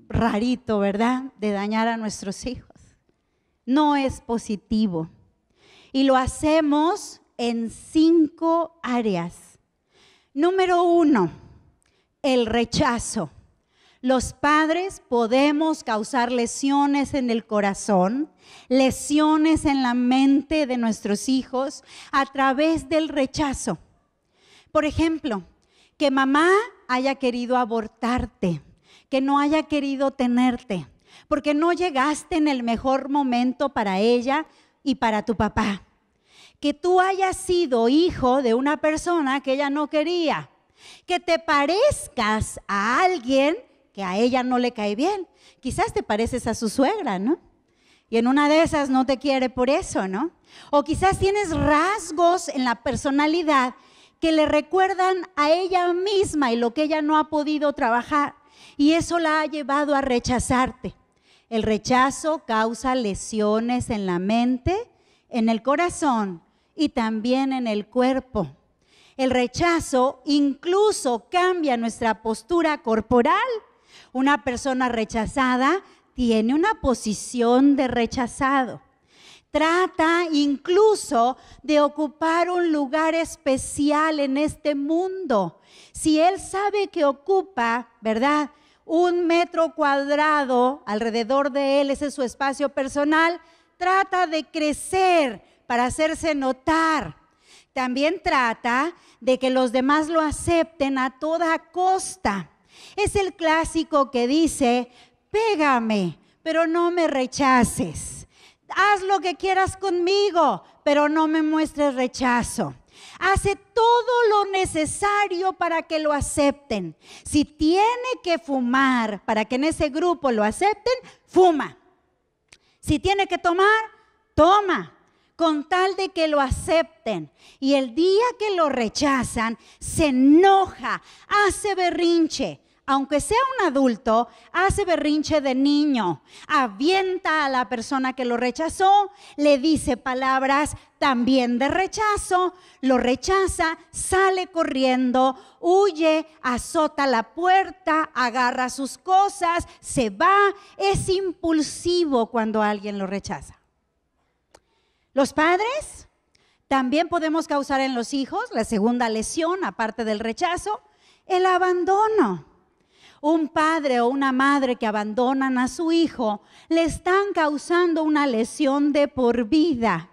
rarito, ¿verdad?, de dañar a nuestros hijos. No es positivo. Y lo hacemos en cinco áreas. Número uno, el rechazo. Los padres podemos causar lesiones en el corazón, lesiones en la mente de nuestros hijos a través del rechazo. Por ejemplo, que mamá haya querido abortarte, que no haya querido tenerte, porque no llegaste en el mejor momento para ella y para tu papá. Que tú hayas sido hijo de una persona que ella no quería, que te parezcas a alguien que a ella no le cae bien. Quizás te pareces a su suegra, ¿no? Y en una de esas no te quiere por eso, ¿no? O quizás tienes rasgos en la personalidad que le recuerdan a ella misma y lo que ella no ha podido trabajar. Y eso la ha llevado a rechazarte. El rechazo causa lesiones en la mente, en el corazón y también en el cuerpo. El rechazo incluso cambia nuestra postura corporal una persona rechazada tiene una posición de rechazado. Trata incluso de ocupar un lugar especial en este mundo. Si él sabe que ocupa, ¿verdad? Un metro cuadrado alrededor de él, ese es su espacio personal, trata de crecer para hacerse notar. También trata de que los demás lo acepten a toda costa. Es el clásico que dice, pégame, pero no me rechaces. Haz lo que quieras conmigo, pero no me muestres rechazo. Hace todo lo necesario para que lo acepten. Si tiene que fumar para que en ese grupo lo acepten, fuma. Si tiene que tomar, toma con tal de que lo acepten. Y el día que lo rechazan, se enoja, hace berrinche, aunque sea un adulto, hace berrinche de niño, avienta a la persona que lo rechazó, le dice palabras también de rechazo, lo rechaza, sale corriendo, huye, azota la puerta, agarra sus cosas, se va, es impulsivo cuando alguien lo rechaza. Los padres también podemos causar en los hijos la segunda lesión, aparte del rechazo, el abandono. Un padre o una madre que abandonan a su hijo le están causando una lesión de por vida.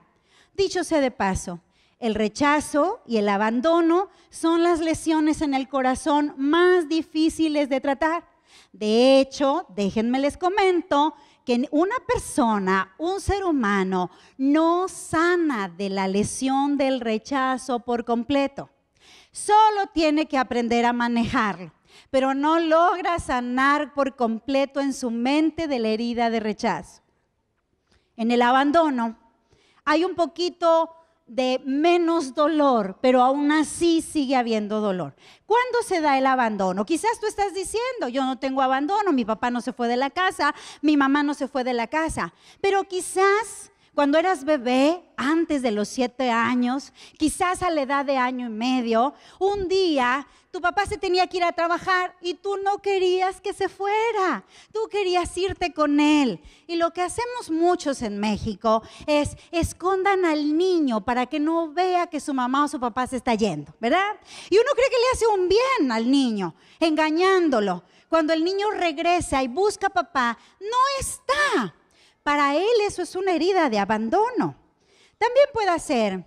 Dicho sea de paso, el rechazo y el abandono son las lesiones en el corazón más difíciles de tratar. De hecho, déjenme les comento que una persona, un ser humano, no sana de la lesión del rechazo por completo. Solo tiene que aprender a manejarlo pero no logra sanar por completo en su mente de la herida de rechazo. En el abandono hay un poquito de menos dolor, pero aún así sigue habiendo dolor. ¿Cuándo se da el abandono? Quizás tú estás diciendo, yo no tengo abandono, mi papá no se fue de la casa, mi mamá no se fue de la casa, pero quizás cuando eras bebé, antes de los siete años, quizás a la edad de año y medio, un día tu papá se tenía que ir a trabajar y tú no querías que se fuera, tú querías irte con él. Y lo que hacemos muchos en México es escondan al niño para que no vea que su mamá o su papá se está yendo, ¿verdad? Y uno cree que le hace un bien al niño, engañándolo. Cuando el niño regresa y busca a papá, no está. Para él eso es una herida de abandono. También puede ser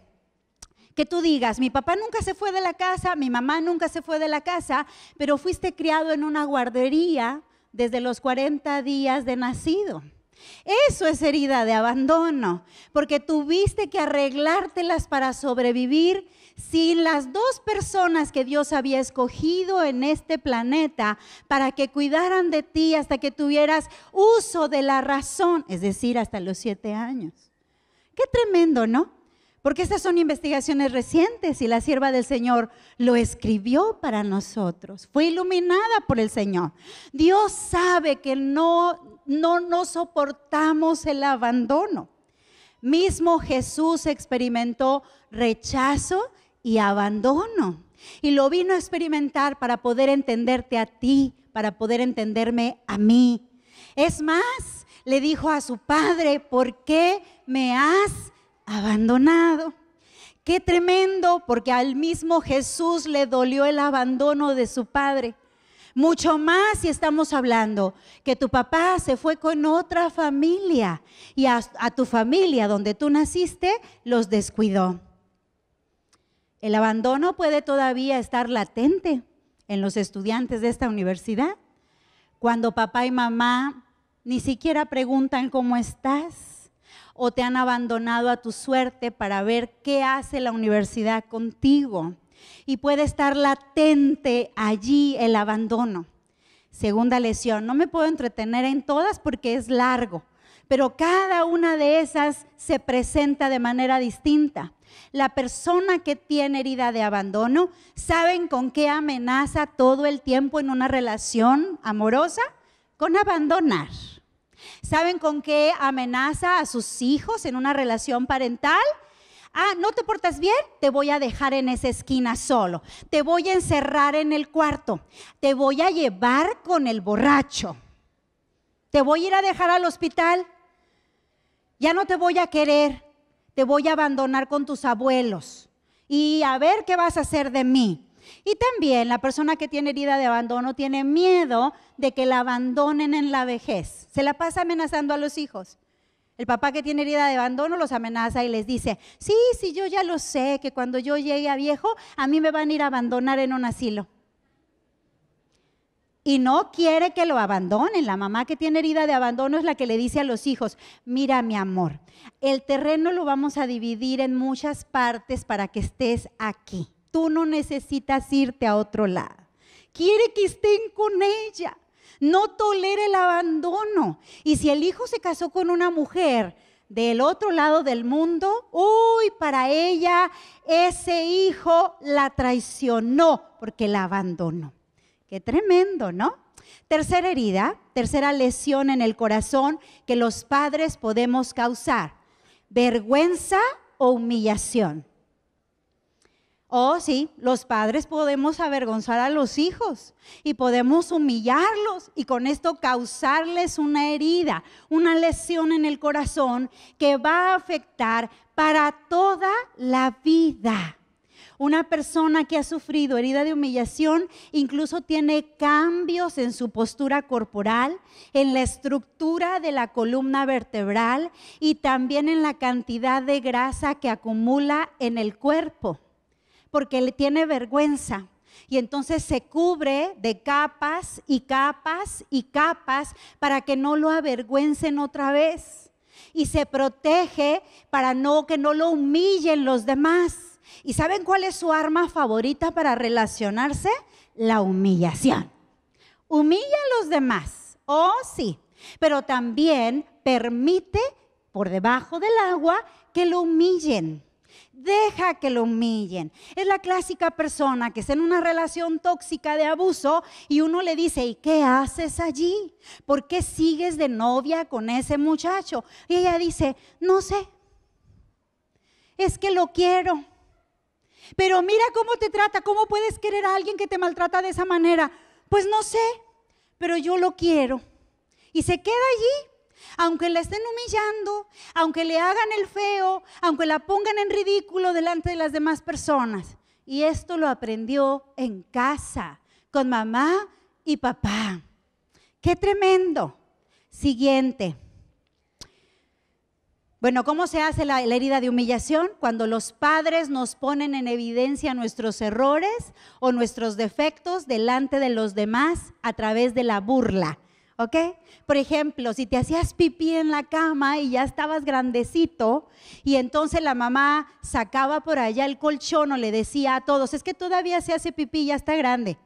que tú digas, mi papá nunca se fue de la casa, mi mamá nunca se fue de la casa, pero fuiste criado en una guardería desde los 40 días de nacido. Eso es herida de abandono, porque tuviste que arreglártelas para sobrevivir sin las dos personas que Dios había escogido en este planeta para que cuidaran de ti hasta que tuvieras uso de la razón, es decir, hasta los siete años. Qué tremendo, ¿no? Porque estas son investigaciones recientes y la sierva del Señor lo escribió para nosotros. Fue iluminada por el Señor. Dios sabe que no, no, soportamos el abandono. Mismo Jesús experimentó rechazo y abandono. Y lo vino a experimentar para poder entenderte a ti, para poder entenderme a mí. Es más, le dijo a su padre, ¿por qué me has abandonado. Qué tremendo, porque al mismo Jesús le dolió el abandono de su padre. Mucho más si estamos hablando que tu papá se fue con otra familia y a, tu familia donde tú naciste los descuidó. El abandono puede todavía estar latente en los estudiantes de esta universidad. Cuando papá y mamá ni siquiera preguntan cómo estás, o te han abandonado a tu suerte para ver qué hace la universidad contigo. Y puede estar latente allí el abandono. Segunda lesión, no me puedo entretener en todas porque es largo, pero cada una de esas se presenta de manera distinta. La persona que tiene herida de abandono, ¿saben con qué amenaza todo el tiempo en una relación amorosa? Con abandonar. ¿Saben con qué amenaza a sus hijos en una relación parental? Ah, ¿no te portas bien? Te voy a dejar en esa esquina solo. Te voy a encerrar en el cuarto. Te voy a llevar con el borracho. Te voy a ir a dejar al hospital. Ya no te voy a querer. Te voy a abandonar con tus abuelos. Y a ver qué vas a hacer de mí. Y también la persona que tiene herida de abandono tiene miedo de que la abandonen en la vejez. Se la pasa amenazando a los hijos. El papá que tiene herida de abandono los amenaza y les dice, sí, sí, yo ya lo sé, que cuando yo llegue a viejo, a mí me van a ir a abandonar en un asilo. Y no quiere que lo abandonen. La mamá que tiene herida de abandono es la que le dice a los hijos, mira mi amor, el terreno lo vamos a dividir en muchas partes para que estés aquí tú no necesitas irte a otro lado. Quiere que estén con ella. No tolera el abandono. Y si el hijo se casó con una mujer del otro lado del mundo, uy, para ella ese hijo la traicionó porque la abandonó. Qué tremendo, ¿no? Tercera herida, tercera lesión en el corazón que los padres podemos causar. Vergüenza o humillación. Oh, sí, los padres podemos avergonzar a los hijos y podemos humillarlos y con esto causarles una herida, una lesión en el corazón que va a afectar para toda la vida. Una persona que ha sufrido herida de humillación incluso tiene cambios en su postura corporal, en la estructura de la columna vertebral y también en la cantidad de grasa que acumula en el cuerpo porque le tiene vergüenza. Y entonces se cubre de capas y capas y capas para que no lo avergüencen otra vez. Y se protege para no que no lo humillen los demás. ¿Y saben cuál es su arma favorita para relacionarse? La humillación. Humilla a los demás, oh sí, pero también permite por debajo del agua que lo humillen deja que lo humillen. Es la clásica persona que está en una relación tóxica de abuso y uno le dice, ¿y qué haces allí? ¿Por qué sigues de novia con ese muchacho? Y ella dice, no sé, es que lo quiero. Pero mira cómo te trata, cómo puedes querer a alguien que te maltrata de esa manera. Pues no sé, pero yo lo quiero. Y se queda allí aunque la estén humillando, aunque le hagan el feo, aunque la pongan en ridículo delante de las demás personas. Y esto lo aprendió en casa, con mamá y papá. Qué tremendo. Siguiente. Bueno, ¿cómo se hace la, la, herida de humillación? Cuando los padres nos ponen en evidencia nuestros errores o nuestros defectos delante de los demás a través de la burla. ¿ok? Por ejemplo, si te hacías pipí en la cama y ya estabas grandecito y entonces la mamá sacaba por allá el colchón o le decía a todos, es que todavía se hace pipí, ya está grande,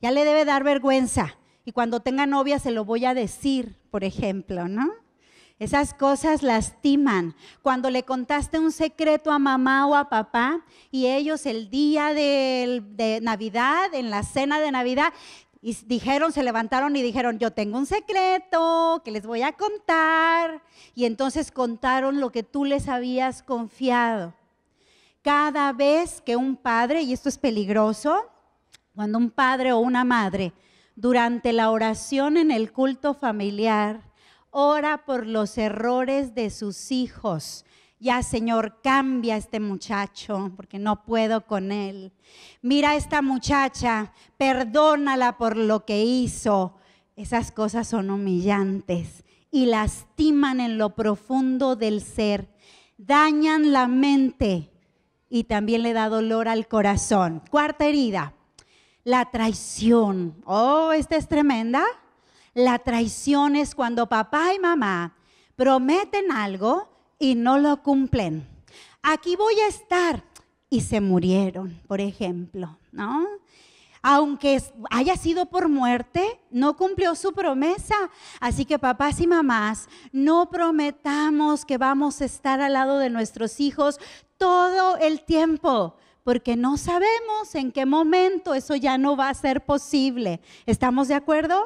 ya le debe dar vergüenza y cuando tenga novia se lo voy a decir, por ejemplo, ¿no? Esas cosas lastiman. Cuando le contaste un secreto a mamá o a papá y ellos el día de Navidad, en la cena de Navidad, y dijeron, se levantaron y dijeron, yo tengo un secreto que les voy a contar. Y entonces contaron lo que tú les habías confiado. Cada vez que un padre, y esto es peligroso, cuando un padre o una madre durante la oración en el culto familiar ora por los errores de sus hijos, ya Señor, cambia a este muchacho, porque no puedo con él. Mira a esta muchacha, perdónala por lo que hizo. Esas cosas son humillantes y lastiman en lo profundo del ser, dañan la mente y también le da dolor al corazón. Cuarta herida, la traición. Oh, esta es tremenda. La traición es cuando papá y mamá prometen algo y no lo cumplen. Aquí voy a estar y se murieron, por ejemplo, ¿no? Aunque haya sido por muerte, no cumplió su promesa. Así que papás y mamás, no prometamos que vamos a estar al lado de nuestros hijos todo el tiempo porque no sabemos en qué momento eso ya no va a ser posible. ¿Estamos de acuerdo?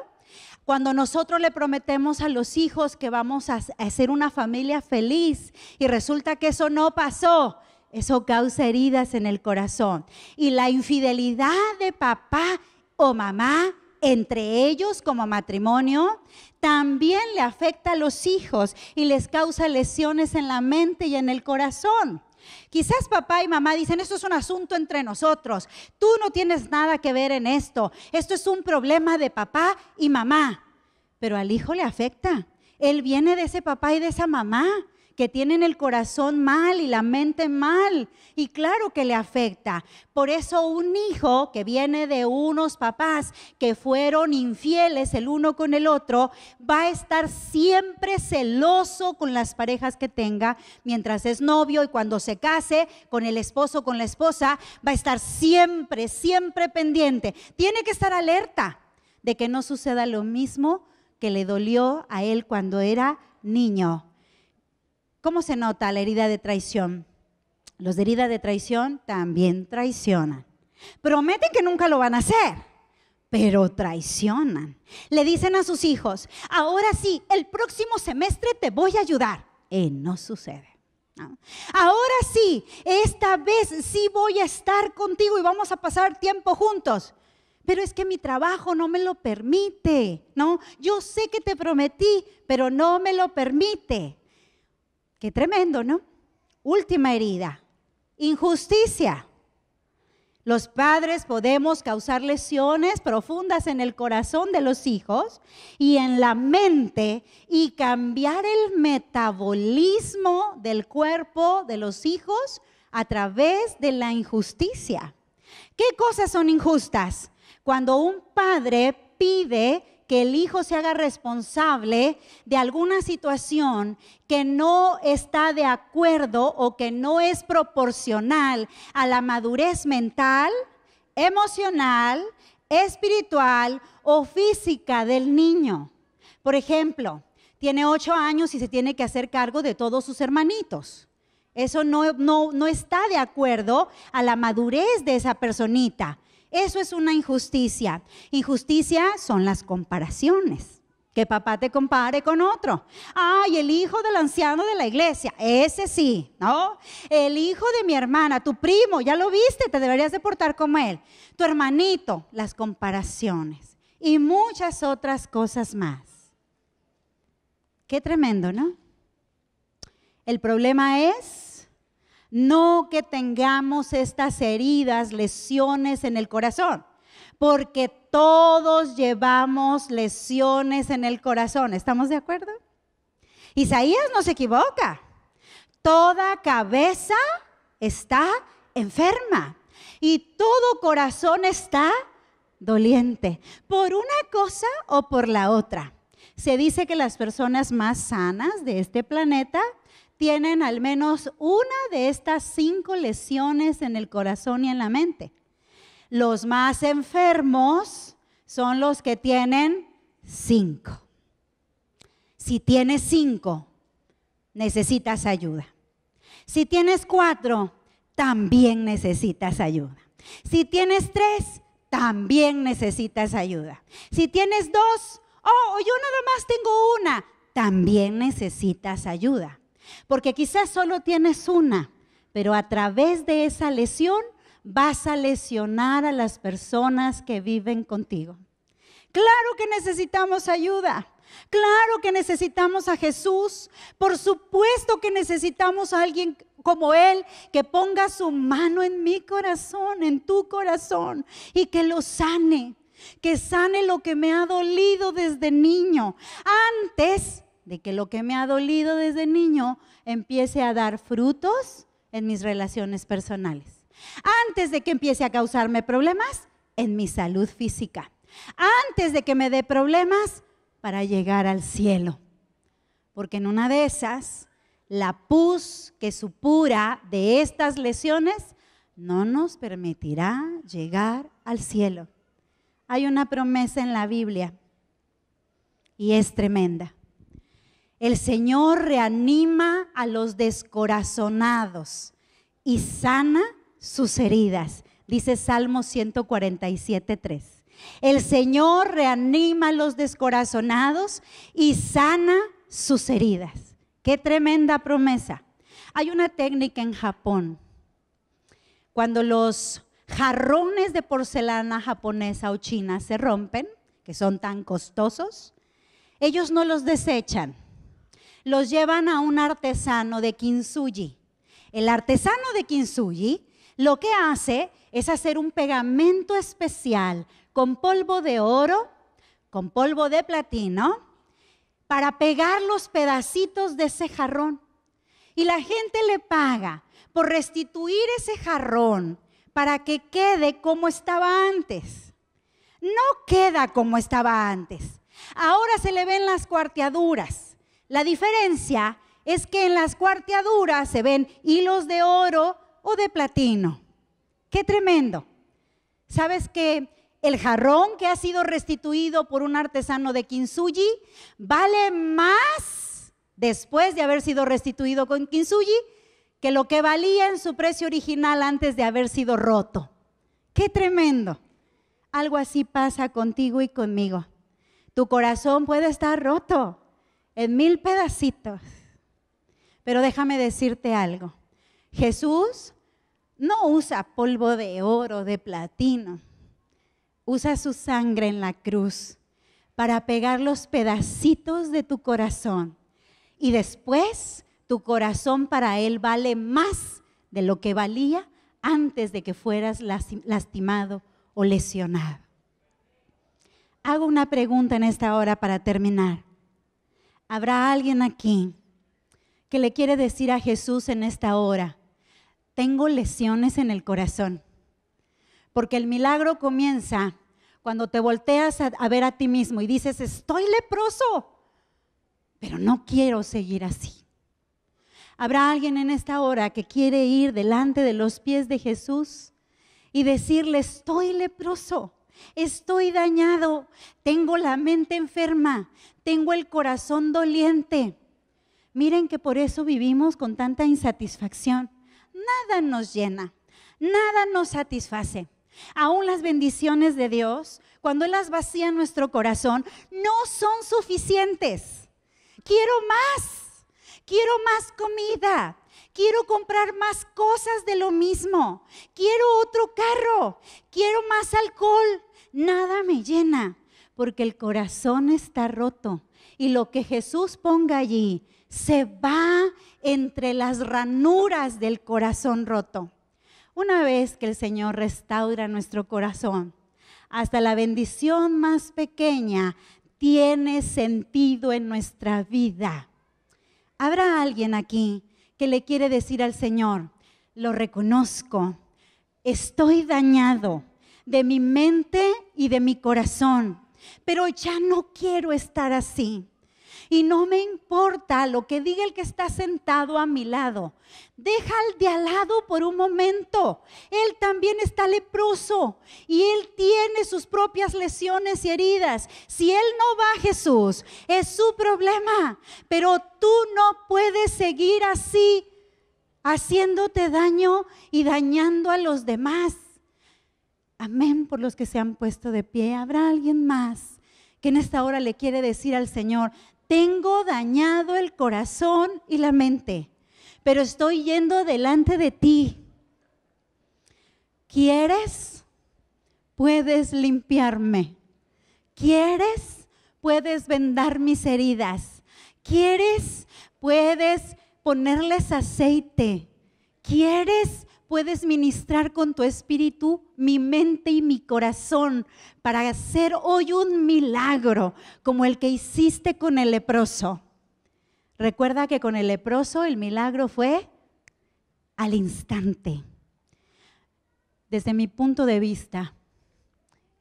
Cuando nosotros le prometemos a los hijos que vamos a hacer una familia feliz y resulta que eso no pasó, eso causa heridas en el corazón. Y la infidelidad de papá o mamá entre ellos como matrimonio, también le afecta a los hijos y les causa lesiones en la mente y en el corazón. Quizás papá y mamá dicen, esto es un asunto entre nosotros, tú no tienes nada que ver en esto, esto es un problema de papá y mamá, pero al hijo le afecta. Él viene de ese papá y de esa mamá que tienen el corazón mal y la mente mal. Y claro que le afecta. Por eso un hijo que viene de unos papás que fueron infieles el uno con el otro, va a estar siempre celoso con las parejas que tenga mientras es novio y cuando se case con el esposo, con la esposa, va a estar siempre, siempre pendiente. Tiene que estar alerta de que no suceda lo mismo que le dolió a él cuando era niño. ¿Cómo se nota la herida de traición? Los de de traición también traicionan. Prometen que nunca lo van a hacer, pero traicionan. Le dicen a sus hijos, ahora sí, el próximo semestre te voy a ayudar. Y no sucede. Ahora sí, esta vez sí voy a estar contigo y vamos a pasar tiempo juntos pero es que mi trabajo no me lo permite, ¿no? Yo sé que te prometí, pero no me lo permite tremendo, ¿no? Última herida, injusticia. Los padres podemos causar lesiones profundas en el corazón de los hijos y en la mente y cambiar el metabolismo del cuerpo de los hijos a través de la injusticia. ¿Qué cosas son injustas? Cuando un padre pide que el hijo se haga responsable de alguna situación que no está de acuerdo o que no es proporcional a la madurez mental, emocional, espiritual o física del niño. Por ejemplo, tiene ocho años y se tiene que hacer cargo de todos sus hermanitos. Eso no, no está de acuerdo a la madurez de esa personita. Eso es una injusticia. Injusticia son las comparaciones. Que papá te compare con otro. Ay, el hijo del anciano de la iglesia, ese sí, ¿no? El hijo de mi hermana, tu primo, ya lo viste, te deberías de como él. Tu hermanito, las comparaciones. Y muchas otras cosas más. Qué tremendo, ¿no? El problema es no que tengamos estas heridas, lesiones en el corazón, porque todos llevamos lesiones en el corazón. ¿Estamos de acuerdo? Isaías no se equivoca. Toda cabeza está enferma y todo corazón está doliente, por una cosa o por la otra. Se dice que las personas más sanas de este planeta tienen al menos una de estas cinco lesiones en el corazón y en la mente. Los más enfermos son los que tienen cinco. Si tienes cinco, necesitas ayuda. Si tienes cuatro, también necesitas ayuda. Si tienes tres, también necesitas ayuda. Si tienes dos, oh, yo nada más tengo una, también necesitas ayuda. Porque quizás solo tienes una, pero a través de esa lesión vas a lesionar a las personas que viven contigo. Claro que necesitamos ayuda. Claro que necesitamos a Jesús. Por supuesto que necesitamos a alguien como Él que ponga su mano en mi corazón, en tu corazón, y que lo sane. Que sane lo que me ha dolido desde niño. Antes de que lo que me ha dolido desde niño empiece a dar frutos en mis relaciones personales. Antes de que empiece a causarme problemas en mi salud física. Antes de que me dé problemas para llegar al cielo. Porque en una de esas, la pus que supura de estas lesiones no nos permitirá llegar al cielo. Hay una promesa en la Biblia y es tremenda. El Señor reanima a los descorazonados y sana sus heridas, dice Salmo 147.3. El Señor reanima a los descorazonados y sana sus heridas. Qué tremenda promesa. Hay una técnica en Japón. Cuando los jarrones de porcelana japonesa o china se rompen, que son tan costosos, ellos no los desechan los llevan a un artesano de Kintsugi. El artesano de Kintsugi lo que hace es hacer un pegamento especial con polvo de oro, con polvo de platino, para pegar los pedacitos de ese jarrón. Y la gente le paga por restituir ese jarrón para que quede como estaba antes. No queda como estaba antes. Ahora se le ven las cuarteaduras la diferencia es que en las cuarteaduras se ven hilos de oro o de platino. ¡Qué tremendo! ¿Sabes que El jarrón que ha sido restituido por un artesano de Kintsugi vale más después de haber sido restituido con Kinsuyi que lo que valía en su precio original antes de haber sido roto. ¡Qué tremendo! Algo así pasa contigo y conmigo. Tu corazón puede estar roto, en mil pedacitos. Pero déjame decirte algo. Jesús no usa polvo de oro, de platino. Usa su sangre en la cruz para pegar los pedacitos de tu corazón. Y después tu corazón para Él vale más de lo que valía antes de que fueras lastimado o lesionado. Hago una pregunta en esta hora para terminar. Habrá alguien aquí que le quiere decir a Jesús en esta hora, tengo lesiones en el corazón. Porque el milagro comienza cuando te volteas a, ver a ti mismo y dices, estoy leproso, pero no quiero seguir así. Habrá alguien en esta hora que quiere ir delante de los pies de Jesús y decirle, estoy leproso, estoy dañado, tengo la mente enferma, tengo el corazón doliente. Miren que por eso vivimos con tanta insatisfacción. Nada nos llena, nada nos satisface. Aún las bendiciones de Dios, cuando Él las vacía nuestro corazón, no son suficientes. Quiero más, quiero más comida, quiero comprar más cosas de lo mismo, quiero otro carro, quiero más alcohol, nada me llena, porque el corazón está roto y lo que Jesús ponga allí se va entre las ranuras del corazón roto. Una vez que el Señor restaura nuestro corazón, hasta la bendición más pequeña tiene sentido en nuestra vida. ¿Habrá alguien aquí que le quiere decir al Señor, lo reconozco, estoy dañado, de mi mente y de mi corazón. Pero ya no quiero estar así. Y no me importa lo que diga el que está sentado a mi lado. Deja al de al lado por un momento. Él también está leproso y él tiene sus propias lesiones y heridas. Si él no va a Jesús, es su problema. Pero tú no puedes seguir así, haciéndote daño y dañando a los demás. Amén por los que se han puesto de pie. ¿Habrá alguien más que en esta hora le quiere decir al Señor, tengo dañado el corazón y la mente, pero estoy yendo delante de ti? ¿Quieres? Puedes limpiarme. ¿Quieres? Puedes vendar mis heridas. ¿Quieres? Puedes ponerles aceite. ¿Quieres? puedes ministrar con tu espíritu mi mente y mi corazón para hacer hoy un milagro como el que hiciste con el leproso. Recuerda que con el leproso el milagro fue al instante. Desde mi punto de vista,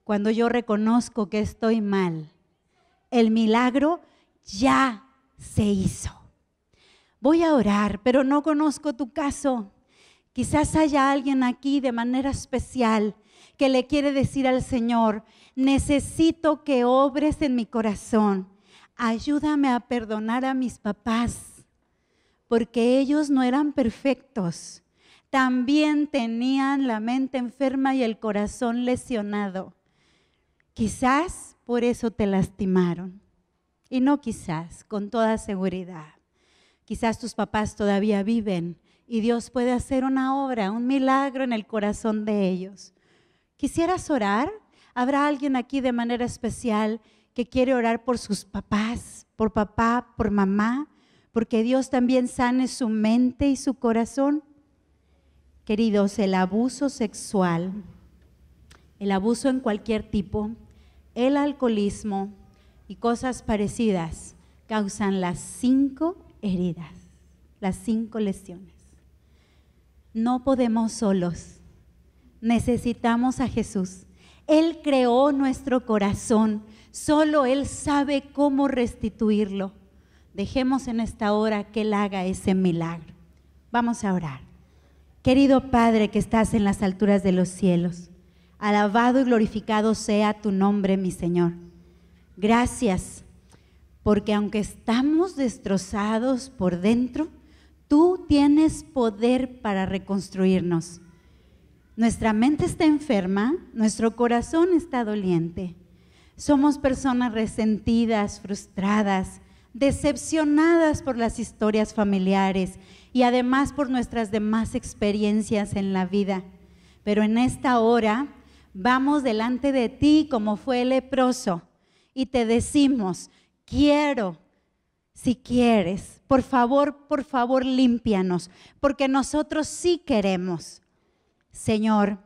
cuando yo reconozco que estoy mal, el milagro ya se hizo. Voy a orar, pero no conozco tu caso. Quizás haya alguien aquí de manera especial que le quiere decir al Señor, necesito que obres en mi corazón. Ayúdame a perdonar a mis papás, porque ellos no eran perfectos. También tenían la mente enferma y el corazón lesionado. Quizás por eso te lastimaron. Y no quizás, con toda seguridad. Quizás tus papás todavía viven y Dios puede hacer una obra, un milagro en el corazón de ellos. ¿Quisieras orar? ¿Habrá alguien aquí de manera especial que quiere orar por sus papás, por papá, por mamá? Porque Dios también sane su mente y su corazón. Queridos, el abuso sexual, el abuso en cualquier tipo, el alcoholismo y cosas parecidas causan las cinco heridas, las cinco lesiones no podemos solos. Necesitamos a Jesús. Él creó nuestro corazón. Solo Él sabe cómo restituirlo. Dejemos en esta hora que Él haga ese milagro. Vamos a orar. Querido Padre que estás en las alturas de los cielos, alabado y glorificado sea tu nombre, mi Señor. Gracias, porque aunque estamos destrozados por dentro, tú tienes poder para reconstruirnos. Nuestra mente está enferma, nuestro corazón está doliente. Somos personas resentidas, frustradas, decepcionadas por las historias familiares y además por nuestras demás experiencias en la vida. Pero en esta hora vamos delante de ti como fue el leproso y te decimos, quiero, si quieres, por favor, por favor, límpianos, porque nosotros sí queremos. Señor,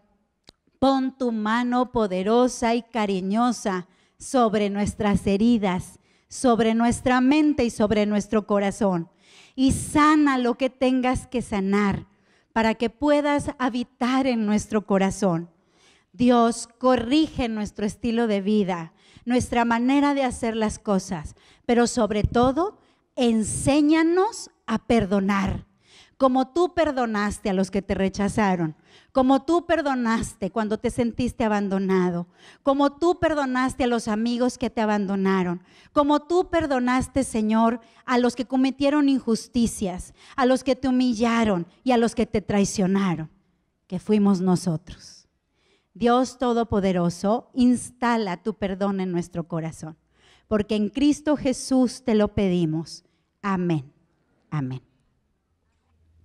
pon tu mano poderosa y cariñosa sobre nuestras heridas, sobre nuestra mente y sobre nuestro corazón. Y sana lo que tengas que sanar para que puedas habitar en nuestro corazón. Dios corrige nuestro estilo de vida, nuestra manera de hacer las cosas, pero sobre todo enséñanos a perdonar, como tú perdonaste a los que te rechazaron, como tú perdonaste cuando te sentiste abandonado, como tú perdonaste a los amigos que te abandonaron, como tú perdonaste, Señor, a los que cometieron injusticias, a los que te humillaron y a los que te traicionaron, que fuimos nosotros. Dios Todopoderoso, instala tu perdón en nuestro corazón, porque en Cristo Jesús te lo pedimos. Amén. Amén.